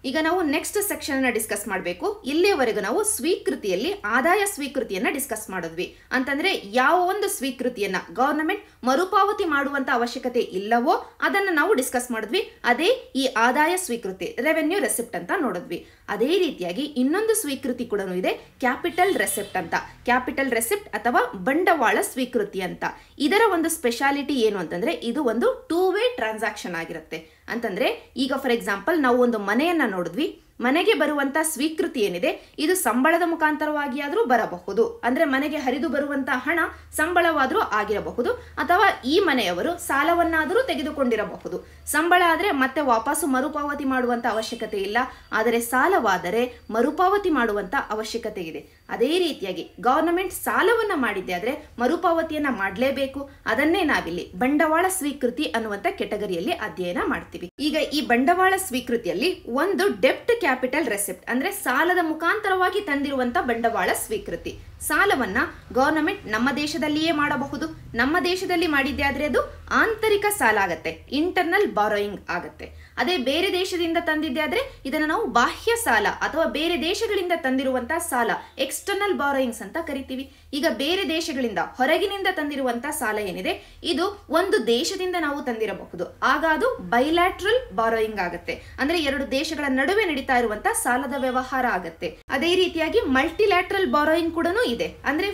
ಈಗ ನಾವು ನೆಕ್ಸ್ಟ್ ಅನ್ನ ಡಿಸ್ಕಸ್ ಮಾಡಬೇಕು ಇಲ್ಲಿಯವರೆಗೂ ನಾವು ಸ್ವೀಕೃತಿಯಲ್ಲಿ ಆದಾಯ ಸ್ವೀಕೃತಿಯನ್ನು ಡಿಸ್ಕಸ್ ಮಾಡಿದ್ವಿ ಅಂತಂದ್ರೆ ಯಾವ ಒಂದು ಸ್ವೀಕೃತಿಯನ್ನು ಗವರ್ನಮೆಂಟ್ ಮರುಪಾವತಿ ಮಾಡುವಂತ ಅವಶ್ಯಕತೆ ಇಲ್ಲವೋ ಅದನ್ನು ನಾವು ಡಿಸ್ಕಸ್ ಮಾಡಿದ್ವಿ ಅದೇ ಈ ಆದಾಯ ಸ್ವೀಕೃತಿ ರೆವೆನ್ಯೂ ರೆಸಿಪ್ಟ್ ಅಂತ ನೋಡಿದ್ವಿ ಅದೇ ರೀತಿಯಾಗಿ ಇನ್ನೊಂದು ಸ್ವೀಕೃತಿ ಕೂಡ ಇದೆ ಕ್ಯಾಪಿಟಲ್ ರೆಸಿಪ್ಟ್ ಅಂತ ಕ್ಯಾಪಿಟಲ್ ರೆಸಿಪ್ಟ್ ಅಥವಾ ಬಂಡವಾಳ ಸ್ವೀಕೃತಿ ಅಂತ ಇದರ ಒಂದು ಸ್ಪೆಷಾಲಿಟಿ ಏನು ಅಂತಂದ್ರೆ ಇದು ಒಂದು ಟೂ ವೇ ಟ್ರಾನ್ಸಾಕ್ಷನ್ ಆಗಿರುತ್ತೆ ಅಂತಂದ್ರೆ, ಈಗ ಫಾರ್ ಎಕ್ಸಾಂಪಲ್ ನಾವು ಒಂದು ಮನೆಯನ್ನ ನೋಡಿದ್ವಿ ಮನೆಗೆ ಬರುವಂತ ಸ್ವೀಕೃತಿ ಏನಿದೆ ಇದು ಸಂಬಳದ ಮುಖಾಂತರವಾಗಿ ಆದರೂ ಬರಬಹುದು ಅಂದ್ರೆ ಮನೆಗೆ ಹರಿದು ಬರುವಂತ ಹಣ ಸಂಬಳವಾದರೂ ಆಗಿರಬಹುದು ಅಥವಾ ಈ ಮನೆಯವರು ಸಾಲವನ್ನಾದರೂ ತೆಗೆದುಕೊಂಡಿರಬಹುದು ಸಂಬಳ ಆದರೆ ಮತ್ತೆ ವಾಪಸ್ಸು ಮರುಪಾವತಿ ಮಾಡುವಂತ ಅವಶ್ಯಕತೆ ಇಲ್ಲ ಆದರೆ ಸಾಲವಾದರೆ ಮರುಪಾವತಿ ಮಾಡುವಂತ ಅವಶ್ಯಕತೆ ಇದೆ ಅದೇ ರೀತಿಯಾಗಿ ಗವರ್ನಮೆಂಟ್ ಸಾಲವನ್ನ ಮಾಡಿದ್ದೆ ಆದ್ರೆ ಮರುಪಾವತಿಯನ್ನ ಮಾಡಲೇಬೇಕು ಅದನ್ನೇ ನಾವಿಲ್ಲಿ ಬಂಡವಾಳ ಸ್ವೀಕೃತಿ ಅನ್ನುವಂತ ಕೆಟಗರಿಯಲ್ಲಿ ಅಧ್ಯಯನ ಮಾಡ್ತೀವಿ ಈಗ ಈ ಬಂಡವಾಳ ಸ್ವೀಕೃತಿಯಲ್ಲಿ ಒಂದು ಡೆಪ್ಟ್ ಕ್ಯಾಪಿಟಲ್ ರೆಸಿಪ್ಟ್ ಅಂದ್ರೆ ಸಾಲದ ಮುಖಾಂತರವಾಗಿ ತಂದಿರುವಂತ ಬಂಡವಾಳ ಸ್ವೀಕೃತಿ ಸಾಲವನ್ನ ಗೌರ್ನಮೆಂಟ್ ನಮ್ಮ ದೇಶದಲ್ಲಿಯೇ ಮಾಡಬಹುದು ನಮ್ಮ ದೇಶದಲ್ಲಿ ಮಾಡಿದ್ದೆ ಆದರೆ ಅದು ಆಂತರಿಕ ಸಾಲ ಆಗತ್ತೆ ಇಂಟರ್ನಲ್ ಬಾರೋಯಿಂಗ್ ಆಗತ್ತೆ ಅದೇ ಬೇರೆ ದೇಶದಿಂದ ತಂದಿದ್ದೆ ಆದರೆ ಇದನ್ನು ನಾವು ಬಾಹ್ಯ ಸಾಲ ಅಥವಾ ಬೇರೆ ದೇಶಗಳಿಂದ ತಂದಿರುವಂತಹ ಸಾಲ ಎಕ್ಸ್ಟರ್ನಲ್ ಬಾರೋಯಿಂಗ್ಸ್ ಅಂತ ಕರಿತೀವಿ ಈಗ ಬೇರೆ ದೇಶಗಳಿಂದ ಹೊರಗಿನಿಂದ ತಂದಿರುವಂತಹ ಸಾಲ ಏನಿದೆ ಇದು ಒಂದು ದೇಶದಿಂದ ನಾವು ತಂದಿರಬಹುದು ಆಗ ಅದು ಬೈಲ್ಯಾಟ್ರಲ್ ಬಾರೋಯಿಂಗ್ ಆಗುತ್ತೆ ಅಂದ್ರೆ ಎರಡು ದೇಶಗಳ ನಡುವೆ ನಡೀತಾ ಇರುವಂತಹ ಸಾಲದ ವ್ಯವಹಾರ ಆಗತ್ತೆ ಅದೇ ರೀತಿಯಾಗಿ ಮಲ್ಟಿಲ್ಯಾಟ್ರಲ್ ಬಾರೋಯಿಂಗ್ ಕೂಡ ಇದೆ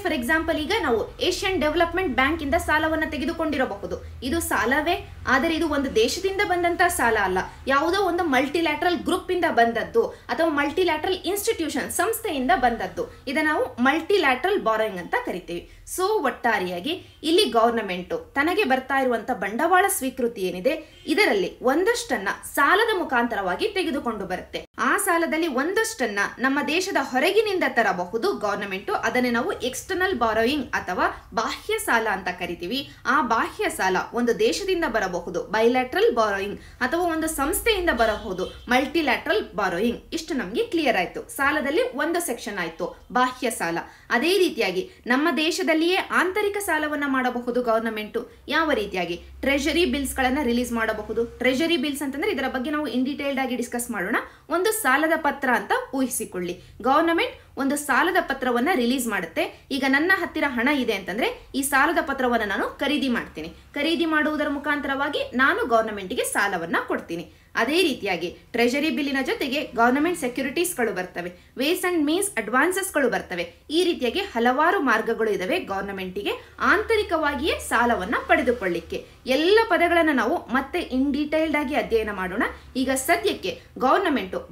ಫಾರ್ ಎಕ್ಸಾಂಪಲ್ ಈಗ ನಾವು ಏಷ್ಯನ್ ಡೆವಲಪ್ಮೆಂಟ್ ಬ್ಯಾಂಕ್ ಇಂದ ಸಾಲವನ್ನ ತೆಗೆದುಕೊಂಡಿರಬಹುದು ಇದು ಸಾಲವೇ ಆದರೆ ಇದು ಒಂದು ದೇಶದಿಂದ ಬಂದಂತ ಸಾಲ ಅಲ್ಲ ಯಾವುದೋ ಒಂದು ಮಲ್ಟಿಲ್ಯಾಟ್ರಲ್ ಗ್ರೂಪ್ ಇಂದ ಬಂದದ್ದು ಅಥವಾ ಮಲ್ಟಿಲ್ಯಾಟ್ರಲ್ ಇನ್ಸ್ಟಿಟ್ಯೂಷನ್ ಸಂಸ್ಥೆಯಿಂದ ಬಂದದ್ದು ಇದನ್ನ ನಾವು ಮಲ್ಟಿಲ್ಯಾಟ್ರಲ್ ಬಾರೋಯಿಂಗ್ ಅಂತ ಕರಿತೀವಿ ಸೊ ಒಟ್ಟಾರೆಯಾಗಿ ಇಲ್ಲಿ ಗವರ್ನಮೆಂಟ್ ತನಗೆ ಬರ್ತಾ ಇರುವಂತ ಬಂಡವಾಳ ಸ್ವೀಕೃತಿ ಏನಿದೆ ಇದರಲ್ಲಿ ಒಂದಷ್ಟನ್ನ ಸಾಲದ ಮುಖಾಂತರವಾಗಿ ತೆಗೆದುಕೊಂಡು ಬರುತ್ತೆ ಆ ಸಾಲದಲ್ಲಿ ಒಂದಷ್ಟನ್ನ ನಮ್ಮ ದೇಶದ ಹೊರಗಿನಿಂದ ತರಬಹುದು ಗವರ್ನಮೆಂಟ್ ಅದನ್ನೇ ನಾವು ಎಕ್ಸ್ಟರ್ನಲ್ ಬಾರೋಯಿಂಗ್ ಅಥವಾ ಬಾಹ್ಯ ಸಾಲ ಅಂತ ಕರಿತೀವಿ ಆ ಬಾಹ್ಯ ಸಾಲ ಒಂದು ದೇಶದಿಂದ ಬರಬಹುದು ಬೈಲ್ಯಾಟ್ರಲ್ ಬಾರೋಯಿಂಗ್ ಅಥವಾ ಒಂದು ಸಂಸ್ಥೆಯಿಂದ ಬರಬಹುದು ಮಲ್ಟಿಲ್ಯಾಟ್ರಲ್ ಬಾರೋಯಿಂಗ್ ಇಷ್ಟು ನಮಗೆ ಕ್ಲಿಯರ್ ಆಯಿತು ಸಾಲದಲ್ಲಿ ಒಂದು ಸೆಕ್ಷನ್ ಆಯಿತು ಬಾಹ್ಯ ಸಾಲ ಅದೇ ರೀತಿಯಾಗಿ ನಮ್ಮ ದೇಶದಲ್ಲಿಯೇ ಆಂತರಿಕ ಸಾಲವನ್ನು ಮಾಡಬಹುದು ಗವರ್ನಮೆಂಟು ಯಾವ ರೀತಿಯಾಗಿ ಟ್ರೆಷರಿ ಬಿಲ್ಸ್ಗಳನ್ನು ರಿಲೀಸ್ ಮಾಡಬಹುದು ಟ್ರೆಷರಿ ಬಿಲ್ಸ್ ಅಂತಂದ್ರೆ ಇದರ ಬಗ್ಗೆ ನಾವು ಇನ್ ಡೀಟೇಲ್ಡ್ ಆಗಿ ಡಿಸ್ಕಸ್ ಮಾಡೋಣ ಒಂದು ಸಾಲದ ಪತ್ರ ಅಂತ ಊಹಿಸಿಕೊಳ್ಳಿ ಗವರ್ನಮೆಂಟ್ ಒಂದು ಸಾಲದ ಪತ್ರವನ್ನ ರಿಲೀಸ್ ಮಾಡುತ್ತೆ ಈಗ ನನ್ನ ಹತ್ತಿರ ಹಣ ಇದೆ ಅಂತಂದ್ರೆ ಈ ಸಾಲದ ಪತ್ರವನ್ನು ನಾನು ಖರೀದಿ ಮಾಡ್ತೀನಿ ಖರೀದಿ ಮಾಡುವುದರ ಮುಖಾಂತರವಾಗಿ ನಾನು ಗವರ್ನಮೆಂಟ್ಗೆ ಸಾಲವನ್ನು ಕೊಡ್ತೀನಿ ಅದೇ ರೀತಿಯಾಗಿ ಟ್ರೆಷರಿ ಬಿಲ್ಲಿನ ಜೊತೆಗೆ ಗವರ್ನಮೆಂಟ್ ಸೆಕ್ಯೂರಿಟೀಸ್ಗಳು ಬರ್ತವೆ ವೇಸ್ ಅಂಡ್ ಮೀನ್ಸ್ ಅಡ್ವಾನ್ಸಸ್ಗಳು ಬರ್ತವೆ ಈ ರೀತಿಯಾಗಿ ಹಲವಾರು ಮಾರ್ಗಗಳು ಇದಾವೆ ಗವರ್ನಮೆಂಟಿಗೆ ಆಂತರಿಕವಾಗಿಯೇ ಸಾಲವನ್ನು ಪಡೆದುಕೊಳ್ಳಿಕ್ಕೆ ಎಲ್ಲ ಪದಗಳನ್ನು ನಾವು ಮತ್ತೆ ಇನ್ ಡೀಟೈಲ್ಡ್ ಆಗಿ ಅಧ್ಯಯನ ಮಾಡೋಣ ಈಗ ಸದ್ಯಕ್ಕೆ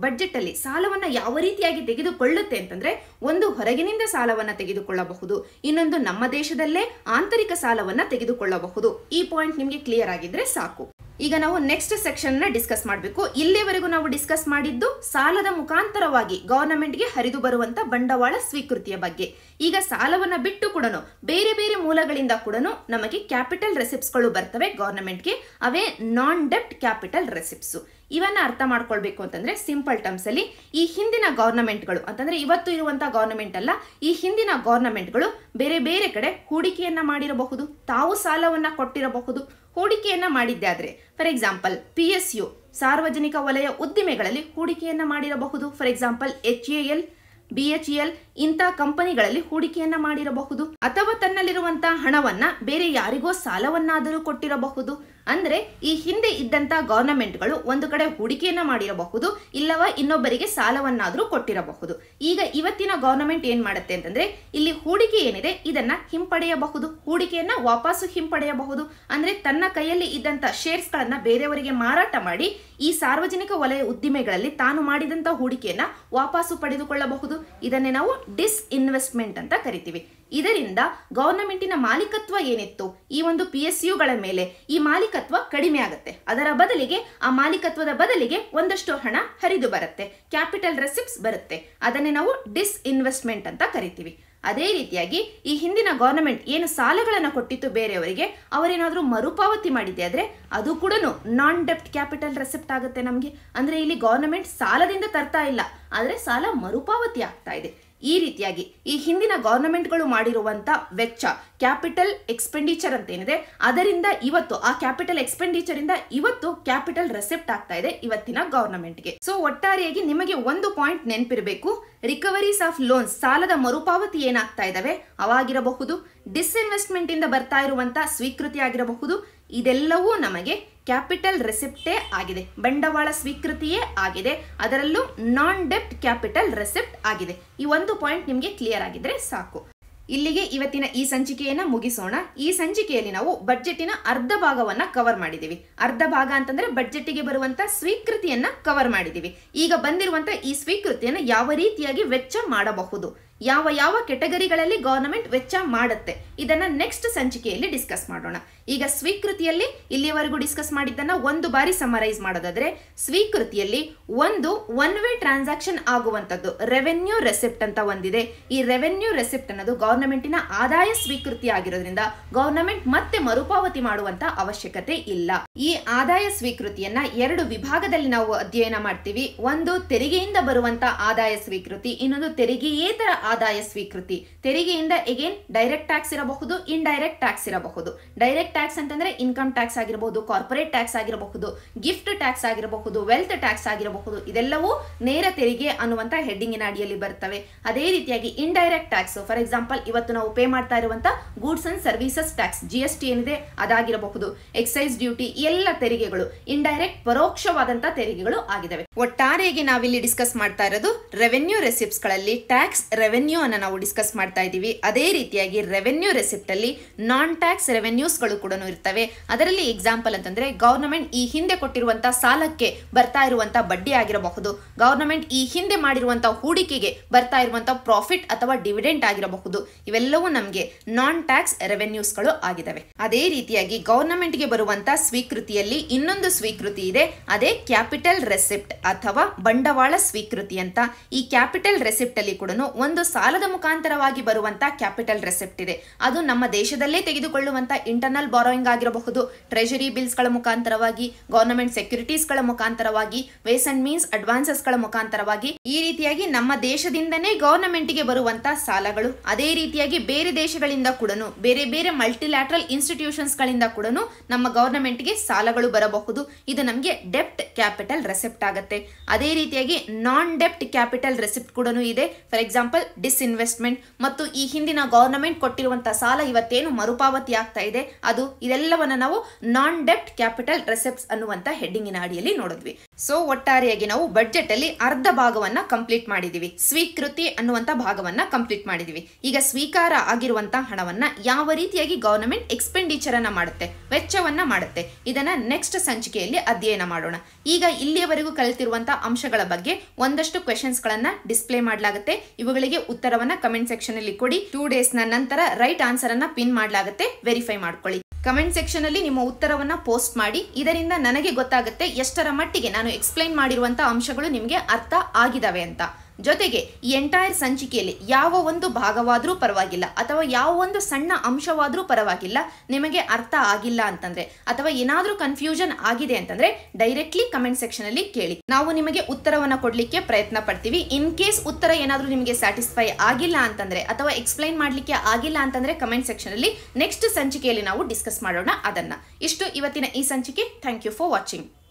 ಬಜೆಟ್ ಅಲ್ಲಿ ಸಾಲವನ್ನು ಯಾವ ರೀತಿಯಾಗಿ ತೆಗೆದುಕೊಳ್ಳುತ್ತೆ ಅಂತಂದರೆ ಒಂದು ಹೊರಗಿನಿಂದ ಸಾಲವನ್ನು ತೆಗೆದುಕೊಳ್ಳಬಹುದು ಇನ್ನೊಂದು ನಮ್ಮ ದೇಶದಲ್ಲೇ ಆಂತರಿಕ ಸಾಲವನ್ನು ತೆಗೆದುಕೊಳ್ಳಬಹುದು ಈ ಪಾಯಿಂಟ್ ನಿಮಗೆ ಕ್ಲಿಯರ್ ಆಗಿದ್ರೆ ಸಾಕು ಈಗ ನಾವು ನೆಕ್ಸ್ಟ್ ಸೆಕ್ಷನ್ನ ಡಿಸ್ಕಸ್ ಮಾಡಬೇಕು ಇಲ್ಲಿವರೆಗೂ ನಾವು ಡಿಸ್ಕಸ್ ಮಾಡಿದ್ದು ಸಾಲದ ಮುಖಾಂತರವಾಗಿ ಗವರ್ನಮೆಂಟ್ಗೆ ಹರಿದು ಬರುವಂತ ಬಂಡವಾಳ ಸ್ವೀಕೃತಿಯ ಬಗ್ಗೆ ಈಗ ಸಾಲವನ್ನ ಬಿಟ್ಟು ಕೂಡ ಬೇರೆ ಬೇರೆ ಮೂಲಗಳಿಂದ ಕೂಡ ನಮಗೆ ಕ್ಯಾಪಿಟಲ್ ರೆಸಿಪ್ಸ್ಗಳು ಬರ್ತವೆ ಗವರ್ನಮೆಂಟ್ಗೆ ಅವೇ ನಾನ್ ಡೆಪ್ಟ್ ಕ್ಯಾಪಿಟಲ್ ರೆಸಿಪ್ಸ್ ಇವನ್ನ ಅರ್ಥ ಮಾಡ್ಕೊಳ್ಬೇಕು ಅಂತಂದ್ರೆ ಸಿಂಪಲ್ ಟರ್ಮ್ಸ್ ಅಲ್ಲಿ ಈ ಹಿಂದಿನ ಗವರ್ನಮೆಂಟ್ಗಳು ಅಂತಂದ್ರೆ ಇವತ್ತು ಇರುವಂತ ಗವರ್ನಮೆಂಟ್ ಅಲ್ಲ ಈ ಹಿಂದಿನ ಗಳು ಬೇರೆ ಬೇರೆ ಕಡೆ ಹೂಡಿಕೆಯನ್ನ ಮಾಡಿರಬಹುದು ತಾವು ಸಾಲವನ್ನ ಕೊಟ್ಟಿರಬಹುದು ಹೂಡಿಕೆಯನ್ನು ಮಾಡಿದ್ದಾದರೆ for example P S U ಸಾರ್ವಜನಿಕ ವಲಯ ಉದ್ದಿಮೆಗಳಲ್ಲಿ ಹೂಡಿಕೆಯನ್ನು ಮಾಡಿರಬಹುದು for example H A L B H L ಇಂಥ ಕಂಪನಿಗಳಲ್ಲಿ ಹೂಡಿಕೆಯನ್ನ ಮಾಡಿರಬಹುದು ಅಥವಾ ತನ್ನಲ್ಲಿರುವಂತಹ ಹಣವನ್ನ ಬೇರೆ ಯಾರಿಗೋ ಸಾಲವನ್ನಾದರೂ ಕೊಟ್ಟಿರಬಹುದು ಅಂದ್ರೆ ಈ ಹಿಂದೆ ಇದ್ದಂತ ಗವರ್ನಮೆಂಟ್ಗಳು ಒಂದು ಕಡೆ ಹೂಡಿಕೆಯನ್ನ ಮಾಡಿರಬಹುದು ಇಲ್ಲವ ಇನ್ನೊಬ್ಬರಿಗೆ ಸಾಲವನ್ನಾದರೂ ಕೊಟ್ಟಿರಬಹುದು ಈಗ ಇವತ್ತಿನ ಗವರ್ನಮೆಂಟ್ ಏನ್ ಮಾಡುತ್ತೆ ಅಂತಂದ್ರೆ ಇಲ್ಲಿ ಹೂಡಿಕೆ ಏನಿದೆ ಇದನ್ನ ಹಿಂಪಡೆಯಬಹುದು ಹೂಡಿಕೆಯನ್ನ ವಾಪಸ್ ಹಿಂಪಡೆಯಬಹುದು ಅಂದ್ರೆ ತನ್ನ ಕೈಯಲ್ಲಿ ಇದ್ದಂತ ಶೇರ್ಸ್ ಗಳನ್ನ ಬೇರೆಯವರಿಗೆ ಮಾರಾಟ ಮಾಡಿ ಈ ಸಾರ್ವಜನಿಕ ವಲಯ ಉದ್ದಿಮೆಗಳಲ್ಲಿ ತಾನು ಮಾಡಿದಂತ ಹೂಡಿಕೆಯನ್ನ ವಾಪಸ್ ಪಡೆದುಕೊಳ್ಳಬಹುದು ಇದನ್ನೇ ನಾವು ಡಿಸ್ಇನ್ವೆಸ್ಟ್ಮೆಂಟ್ ಅಂತ ಕರಿತೀವಿ ಇದರಿಂದ ಗೌರ್ನಮೆಂಟಿನ ಮಾಲೀಕತ್ವ ಏನಿತ್ತು ಈ ಒಂದು ಪಿ ಎಸ್ ಯುಗಳ ಮೇಲೆ ಈ ಮಾಲೀಕತ್ವ ಕಡಿಮೆ ಆಗುತ್ತೆ ಅದರ ಬದಲಿಗೆ ಆ ಮಾಲೀಕತ್ವದ ಬದಲಿಗೆ ಒಂದಷ್ಟು ಹಣ ಹರಿದು ಬರುತ್ತೆ ಕ್ಯಾಪಿಟಲ್ ರೆಸಿಪ್ಟ್ಸ್ ಬರುತ್ತೆ ಅದನ್ನೇ ನಾವು ಡಿಸ್ಇನ್ವೆಸ್ಟ್ಮೆಂಟ್ ಅಂತ ಕರಿತೀವಿ ಅದೇ ರೀತಿಯಾಗಿ ಈ ಹಿಂದಿನ ಗೌರ್ನಮೆಂಟ್ ಏನು ಸಾಲಗಳನ್ನು ಕೊಟ್ಟಿತ್ತು ಬೇರೆಯವರಿಗೆ ಅವರೇನಾದರೂ ಮರುಪಾವತಿ ಮಾಡಿದೆ ಆದರೆ ಅದು ಕೂಡ ನಾನ್ ಡೆಪ್ಟ್ ಕ್ಯಾಪಿಟಲ್ ರೆಸಿಪ್ಟ್ ಆಗುತ್ತೆ ನಮಗೆ ಅಂದರೆ ಇಲ್ಲಿ ಗೌರ್ನಮೆಂಟ್ ಸಾಲದಿಂದ ತರ್ತಾ ಇಲ್ಲ ಆದರೆ ಸಾಲ ಮರುಪಾವತಿ ಆಗ್ತಾ ಇದೆ ಈ ರೀತಿಯಾಗಿ ಈ ಹಿಂದಿನ ಗವರ್ನಮೆಂಟ್ಗಳು ಮಾಡಿರುವಂತ ವೆಚ್ಚ ಕ್ಯಾಪಿಟಲ್ ಎಕ್ಸ್ಪೆಂಡಿಚರ್ ಅಂತ ಏನಿದೆ ಅದರಿಂದ ಇವತ್ತು ಆ ಕ್ಯಾಪಿಟಲ್ ಎಕ್ಸ್ಪೆಂಡಿಚರ್ ಇಂದ ಇವತ್ತು ಕ್ಯಾಪಿಟಲ್ ರೆಸೆಪ್ಟ್ ಆಗ್ತಾ ಇದೆ ಇವತ್ತಿನ ಗೆ ಸೊ ಒಟ್ಟಾರೆಯಾಗಿ ನಿಮಗೆ ಒಂದು ಪಾಯಿಂಟ್ ನೆನಪಿರಬೇಕು ರಿಕವರೀಸ್ ಆಫ್ ಲೋನ್ಸ್ ಸಾಲದ ಮರುಪಾವತಿ ಏನಾಗ್ತಾ ಇದಾವೆ ಅವಾಗಿರಬಹುದು ಡಿಸ್ಇನ್ವೆಸ್ಟ್ಮೆಂಟ್ ಇಂದ ಬರ್ತಾ ಇರುವಂತಹ ಸ್ವೀಕೃತಿ ಆಗಿರಬಹುದು ಇದೆಲ್ಲವೂ ನಮಗೆ ಕ್ಯಾಪಿಟಲ್ ರೆಸಿಪ್ಟೇ ಆಗಿದೆ ಬಂಡವಾಳ ಸ್ವೀಕೃತಿಯೇ ಆಗಿದೆ ಅದರಲ್ಲೂ ನಾನ್ ಡೆಪ್ಟ್ ಕ್ಯಾಪಿಟಲ್ ರೆಸಿಪ್ಟ್ ಆಗಿದೆ ಈ ಒಂದು ಪಾಯಿಂಟ್ ನಿಮಗೆ ಕ್ಲಿಯರ್ ಆಗಿದ್ರೆ ಸಾಕು ಇಲ್ಲಿಗೆ ಇವತ್ತಿನ ಈ ಸಂಚಿಕೆಯನ್ನ ಮುಗಿಸೋಣ ಈ ಸಂಚಿಕೆಯಲ್ಲಿ ನಾವು ಬಡ್ಜೆಟಿನ ಅರ್ಧ ಭಾಗವನ್ನ ಕವರ್ ಮಾಡಿದೀವಿ ಅರ್ಧ ಭಾಗ ಅಂತಂದ್ರೆ ಬಡ್ಜೆಟ್ಗೆ ಬರುವಂತ ಸ್ವೀಕೃತಿಯನ್ನ ಕವರ್ ಮಾಡಿದೀವಿ ಈಗ ಬಂದಿರುವಂತ ಈ ಸ್ವೀಕೃತಿಯನ್ನು ಯಾವ ರೀತಿಯಾಗಿ ವೆಚ್ಚ ಮಾಡಬಹುದು ಯಾವ ಯಾವ ಕೆಟಗರಿಗಳಲ್ಲಿ ಗವರ್ನಮೆಂಟ್ ವೆಚ್ಚ ಮಾಡುತ್ತೆ ಇದನ್ನ ನೆಕ್ಸ್ಟ್ ಸಂಚಿಕೆಯಲ್ಲಿ ಡಿಸ್ಕಸ್ ಮಾಡೋಣ ಈಗ ಸ್ವೀಕೃತಿಯಲ್ಲಿ ಇಲ್ಲಿಯವರೆಗೂ ಡಿಸ್ಕಸ್ ಮಾಡಿದ್ದನ್ನ ಒಂದು ಬಾರಿ ಸಮರೈಸ್ ಮಾಡೋದಾದ್ರೆ ಸ್ವೀಕೃತಿಯಲ್ಲಿ ಒಂದು ಒನ್ ವೇ ಟ್ರಾನ್ಸಾಕ್ಷನ್ ಆಗುವಂಥದ್ದು ರೆವೆನ್ಯೂ ರೆಸಿಪ್ಟ್ ಅಂತ ಒಂದಿದೆ ಈ ರೆವೆನ್ಯೂ ರೆಸಿಪ್ಟ್ ಅನ್ನೋದು ಗವರ್ನಮೆಂಟಿನ ಆದಾಯ ಸ್ವೀಕೃತಿ ಆಗಿರೋದ್ರಿಂದ ಗವರ್ನಮೆಂಟ್ ಮತ್ತೆ ಮರುಪಾವತಿ ಮಾಡುವಂತ ಅವಶ್ಯಕತೆ ಇಲ್ಲ ಈ ಆದಾಯ ಸ್ವೀಕೃತಿಯನ್ನ ಎರಡು ವಿಭಾಗದಲ್ಲಿ ನಾವು ಅಧ್ಯಯನ ಮಾಡ್ತೀವಿ ಒಂದು ತೆರಿಗೆಯಿಂದ ಬರುವಂತ ಆದಾಯ ಸ್ವೀಕೃತಿ ಇನ್ನೊಂದು ತೆರಿಗೆಯೇತರ ಆದಾಯ ಸ್ವೀಕೃತಿ ತೆರಿಗೆಯಿಂದ ಎಗೇನ್ ಡೈರೆಕ್ಟ್ ಟ್ಯಾಕ್ಸ್ ಇರಬಹುದು ಇನ್ ಡೈರೆಕ್ಟ್ ಟ್ಯಾಕ್ಸ್ ಇರಬಹುದು ಡೈರೆಕ್ಟ್ ಟ್ಯಾಕ್ಸ್ ಅಂತಂದ್ರೆ ಇನ್ಕಮ್ ಟ್ಯಾಕ್ಸ್ ಆಗಿರಬಹುದು ಕಾರ್ಪೊರೇಟ್ ಟ್ಯಾಕ್ಸ್ ಆಗಿರಬಹುದು ಗಿಫ್ಟ್ ಟ್ಯಾಕ್ಸ್ ಆಗಿರಬಹುದು ವೆಲ್ತ್ ಟ್ಯಾಕ್ಸ್ ಆಗಿರಬಹುದು ಇದೆಲ್ಲವೂ ನೇರ ತೆರಿಗೆ ಅನ್ನುವಂತ ಹೆಡ್ಡಿಂಗಿನ ಅಡಿಯಲ್ಲಿ ಬರ್ತವೆ ಅದೇ ರೀತಿಯಾಗಿ indirect tax for example ಇವತ್ತು ನಾವು ಪೇ ಮಾಡ್ತಾ ಇರುವಂತಹ goods and services tax G S T ಏನಿದೆ ಅದಾಗಿರಬಹುದು ಎಕ್ಸೈಸ್ ಡ್ಯೂಟಿ ಎಲ್ಲ ತೆರಿಗೆಗಳು ಇನ್ ಡೈರೆಕ್ಟ್ ಪರೋಕ್ಷವಾದಂತಹ ತೆರಿಗೆಗಳು ಆಗಿದವೆ ಒಟ್ಟಾರೆಯಾಗಿ ನಾವಿಲ್ಲಿ ಡಿಸ್ಕಸ್ ಮಾಡ್ತಾ ಇರೋದು ರೆವೆನ್ಯೂ ರೆಸಿಪ್ಸ್ ಗಳಲ್ಲಿ ಟ್ಯಾಕ್ಸ್ ರೆವೆನ್ಯೂ ರೆವೆನ್ಯೂ ಅನ್ನು ನಾವು ಡಿಸ್ಕಸ್ ಮಾಡ್ತಾ ಇದ್ದೀವಿ ಅದೇ ರೀತಿಯಾಗಿ ರೆವೆನ್ಯೂ ಅಲ್ಲಿ ನಾನ್ ಟ್ಯಾಕ್ಸ್ ರೆವೆನ್ಯೂಸ್ಗಳು ಕೂಡ ಇರ್ತವೆ ಅದರಲ್ಲಿ ಎಕ್ಸಾಂಪಲ್ ಅಂತಂದ್ರೆ ಗವರ್ನಮೆಂಟ್ ಈ ಹಿಂದೆ ಕೊಟ್ಟಿರುವಂಥ ಸಾಲಕ್ಕೆ ಬರ್ತಾ ಇರುವಂಥ ಬಡ್ಡಿ ಆಗಿರಬಹುದು ಗೌರ್ನಮೆಂಟ್ ಈ ಹಿಂದೆ ಮಾಡಿರುವಂತಹ ಹೂಡಿಕೆಗೆ ಬರ್ತಾ ಇರುವಂಥ ಪ್ರಾಫಿಟ್ ಅಥವಾ ಡಿವಿಡೆಂಟ್ ಆಗಿರಬಹುದು ಇವೆಲ್ಲವೂ ನಮಗೆ ನಾನ್ ಟ್ಯಾಕ್ಸ್ ರೆವೆನ್ಯೂಸ್ಗಳು ಆಗಿದವೆ ಅದೇ ರೀತಿಯಾಗಿ ಗೆ ಬರುವಂತಹ ಸ್ವೀಕೃತಿಯಲ್ಲಿ ಇನ್ನೊಂದು ಸ್ವೀಕೃತಿ ಇದೆ ಅದೇ ಕ್ಯಾಪಿಟಲ್ ರೆಸಿಪ್ಟ್ ಅಥವಾ ಬಂಡವಾಳ ಸ್ವೀಕೃತಿ ಅಂತ ಈ ಕ್ಯಾಪಿಟಲ್ ರೆಸಿಪ್ಟಲ್ಲಿ ಕೂಡ ಒಂದು ಸಾಲದ ಮುಖಾಂತರವಾಗಿ ಬರುವಂತ ಕ್ಯಾಪಿಟಲ್ ರೆಸೆಪ್ಟ್ ಇದೆ ಅದು ನಮ್ಮ ದೇಶದಲ್ಲೇ ತೆಗೆದುಕೊಳ್ಳುವಂತ ಇಂಟರ್ನಲ್ ಬಾರೋಯಿಂಗ್ ಆಗಿರಬಹುದು ಟ್ರೆಜರಿ ಬಿಲ್ಸ್ಗಳ ಮುಖಾಂತರವಾಗಿ ಗವರ್ನಮೆಂಟ್ ಗಳ ಮುಖಾಂತರವಾಗಿ ವೇಸ್ ಅಂಡ್ ಮೀನ್ಸ್ ಅಡ್ವಾನ್ಸಸ್ಗಳ ಮುಖಾಂತರವಾಗಿ ಈ ರೀತಿಯಾಗಿ ನಮ್ಮ ದೇಶದಿಂದನೇ ಗೆ ಬರುವಂತ ಸಾಲಗಳು ಅದೇ ರೀತಿಯಾಗಿ ಬೇರೆ ದೇಶಗಳಿಂದ ಕೂಡ ಬೇರೆ ಬೇರೆ ಮಲ್ಟಿಲ್ಯಾಟ್ರಲ್ ಇನ್ಸ್ಟಿಟ್ಯೂಷನ್ಸ್ ಗಳಿಂದ ಕೂಡ ನಮ್ಮ ಗೆ ಸಾಲಗಳು ಬರಬಹುದು ಇದು ನಮಗೆ ಡೆಪ್ಟ್ ಕ್ಯಾಪಿಟಲ್ ರೆಸೆಪ್ಟ್ ಆಗುತ್ತೆ ಅದೇ ರೀತಿಯಾಗಿ ನಾನ್ ಡೆಪ್ಟ್ ಕ್ಯಾಪಿಟಲ್ ರೆಸಿಪ್ಟ್ ಕೂಡ ಇದೆ ಫಾರ್ ಎಕ್ಸಾಂಪಲ್ ಡಿಸ್ಇನ್ವೆಸ್ಟ್ಮೆಂಟ್ ಮತ್ತು ಈ ಹಿಂದಿನ ಗವರ್ನಮೆಂಟ್ ಕೊಟ್ಟಿರುವಂಥ ಸಾಲ ಇವತ್ತೇನು ಮರುಪಾವತಿ ಆಗ್ತಾ ಇದೆ ಅದು ಇದೆಲ್ಲವನ್ನ ನಾವು ನಾನ್ ಡೆಪ್ಟ್ ಕ್ಯಾಪಿಟಲ್ ರೆಸೆಪ್ಟ್ಸ್ ಅನ್ನುವಂತ ಹೆಡ್ಡಿಂಗಿನ ಅಡಿಯಲ್ಲಿ ನೋಡಿದ್ವಿ ಸೊ ಒಟ್ಟಾರೆಯಾಗಿ ನಾವು ಬಜೆಟ್ ಅಲ್ಲಿ ಅರ್ಧ ಭಾಗವನ್ನ ಕಂಪ್ಲೀಟ್ ಮಾಡಿದೀವಿ ಸ್ವೀಕೃತಿ ಅನ್ನುವಂತ ಭಾಗವನ್ನ ಕಂಪ್ಲೀಟ್ ಮಾಡಿದೀವಿ ಈಗ ಸ್ವೀಕಾರ ಆಗಿರುವಂತಹ ಹಣವನ್ನ ಯಾವ ರೀತಿಯಾಗಿ ಗವರ್ನಮೆಂಟ್ ಎಕ್ಸ್ಪೆಂಡಿಚರ್ ಅನ್ನ ಮಾಡುತ್ತೆ ವೆಚ್ಚವನ್ನ ಮಾಡುತ್ತೆ ಇದನ್ನ ನೆಕ್ಸ್ಟ್ ಸಂಚಿಕೆಯಲ್ಲಿ ಅಧ್ಯಯನ ಮಾಡೋಣ ಈಗ ಇಲ್ಲಿಯವರೆಗೂ ಕಲಿತಿರುವಂತಹ ಅಂಶಗಳ ಬಗ್ಗೆ ಒಂದಷ್ಟು ಕ್ವೆಶನ್ಸ್ ಗಳನ್ನ ಡಿಸ್ಪ್ಲೇ ಮಾಡಲಾಗುತ್ತೆ ಇವುಗಳಿಗೆ ಉತ್ತರವನ್ನ ಕಮೆಂಟ್ ಸೆಕ್ಷನ್ ಅಲ್ಲಿ ಕೊಡಿ ಟೂ ಡೇಸ್ ನಂತರ ರೈಟ್ ಆನ್ಸರ್ ಅನ್ನ ಪಿನ್ ಮಾಡಲಾಗುತ್ತೆ ವೆರಿಫೈ ಮಾಡ್ಕೊಳ್ಳಿ ಕಮೆಂಟ್ ಸೆಕ್ಷನ್ ಅಲ್ಲಿ ನಿಮ್ಮ ಉತ್ತರವನ್ನ ಪೋಸ್ಟ್ ಮಾಡಿ ಇದರಿಂದ ನನಗೆ ಗೊತ್ತಾಗುತ್ತೆ ಎಷ್ಟರ ಮಟ್ಟಿಗೆ ನಾನು ಎಕ್ಸ್ಪ್ಲೈನ್ ಮಾಡಿರುವಂತಹ ಅಂಶಗಳು ನಿಮಗೆ ಅರ್ಥ ಆಗಿದಾವೆ ಅಂತ ಜೊತೆಗೆ ಈ ಎಂಟೈರ್ ಸಂಚಿಕೆಯಲ್ಲಿ ಯಾವ ಒಂದು ಭಾಗವಾದರೂ ಪರವಾಗಿಲ್ಲ ಅಥವಾ ಯಾವ ಒಂದು ಸಣ್ಣ ಅಂಶವಾದರೂ ಪರವಾಗಿಲ್ಲ ನಿಮಗೆ ಅರ್ಥ ಆಗಿಲ್ಲ ಅಂತಂದ್ರೆ ಅಥವಾ ಏನಾದರೂ ಕನ್ಫ್ಯೂಷನ್ ಆಗಿದೆ ಅಂತಂದ್ರೆ ಡೈರೆಕ್ಟ್ಲಿ ಕಮೆಂಟ್ ಸೆಕ್ಷನ್ ಅಲ್ಲಿ ಕೇಳಿ ನಾವು ನಿಮಗೆ ಉತ್ತರವನ್ನು ಕೊಡಲಿಕ್ಕೆ ಪ್ರಯತ್ನ ಪಡ್ತೀವಿ ಇನ್ ಕೇಸ್ ಉತ್ತರ ಏನಾದರೂ ನಿಮಗೆ ಸ್ಯಾಟಿಸ್ಫೈ ಆಗಿಲ್ಲ ಅಂತಂದ್ರೆ ಅಥವಾ ಎಕ್ಸ್ಪ್ಲೈನ್ ಮಾಡಲಿಕ್ಕೆ ಆಗಿಲ್ಲ ಅಂತಂದ್ರೆ ಕಮೆಂಟ್ ಸೆಕ್ಷನ್ ಅಲ್ಲಿ ನೆಕ್ಸ್ಟ್ ಸಂಚಿಕೆಯಲ್ಲಿ ನಾವು ಡಿಸ್ಕಸ್ ಮಾಡೋಣ ಅದನ್ನ ಇಷ್ಟು ಇವತ್ತಿನ ಈ ಸಂಚಿಕೆ ಥ್ಯಾಂಕ್ ಯು ಫಾರ್ ವಾಚಿಂಗ್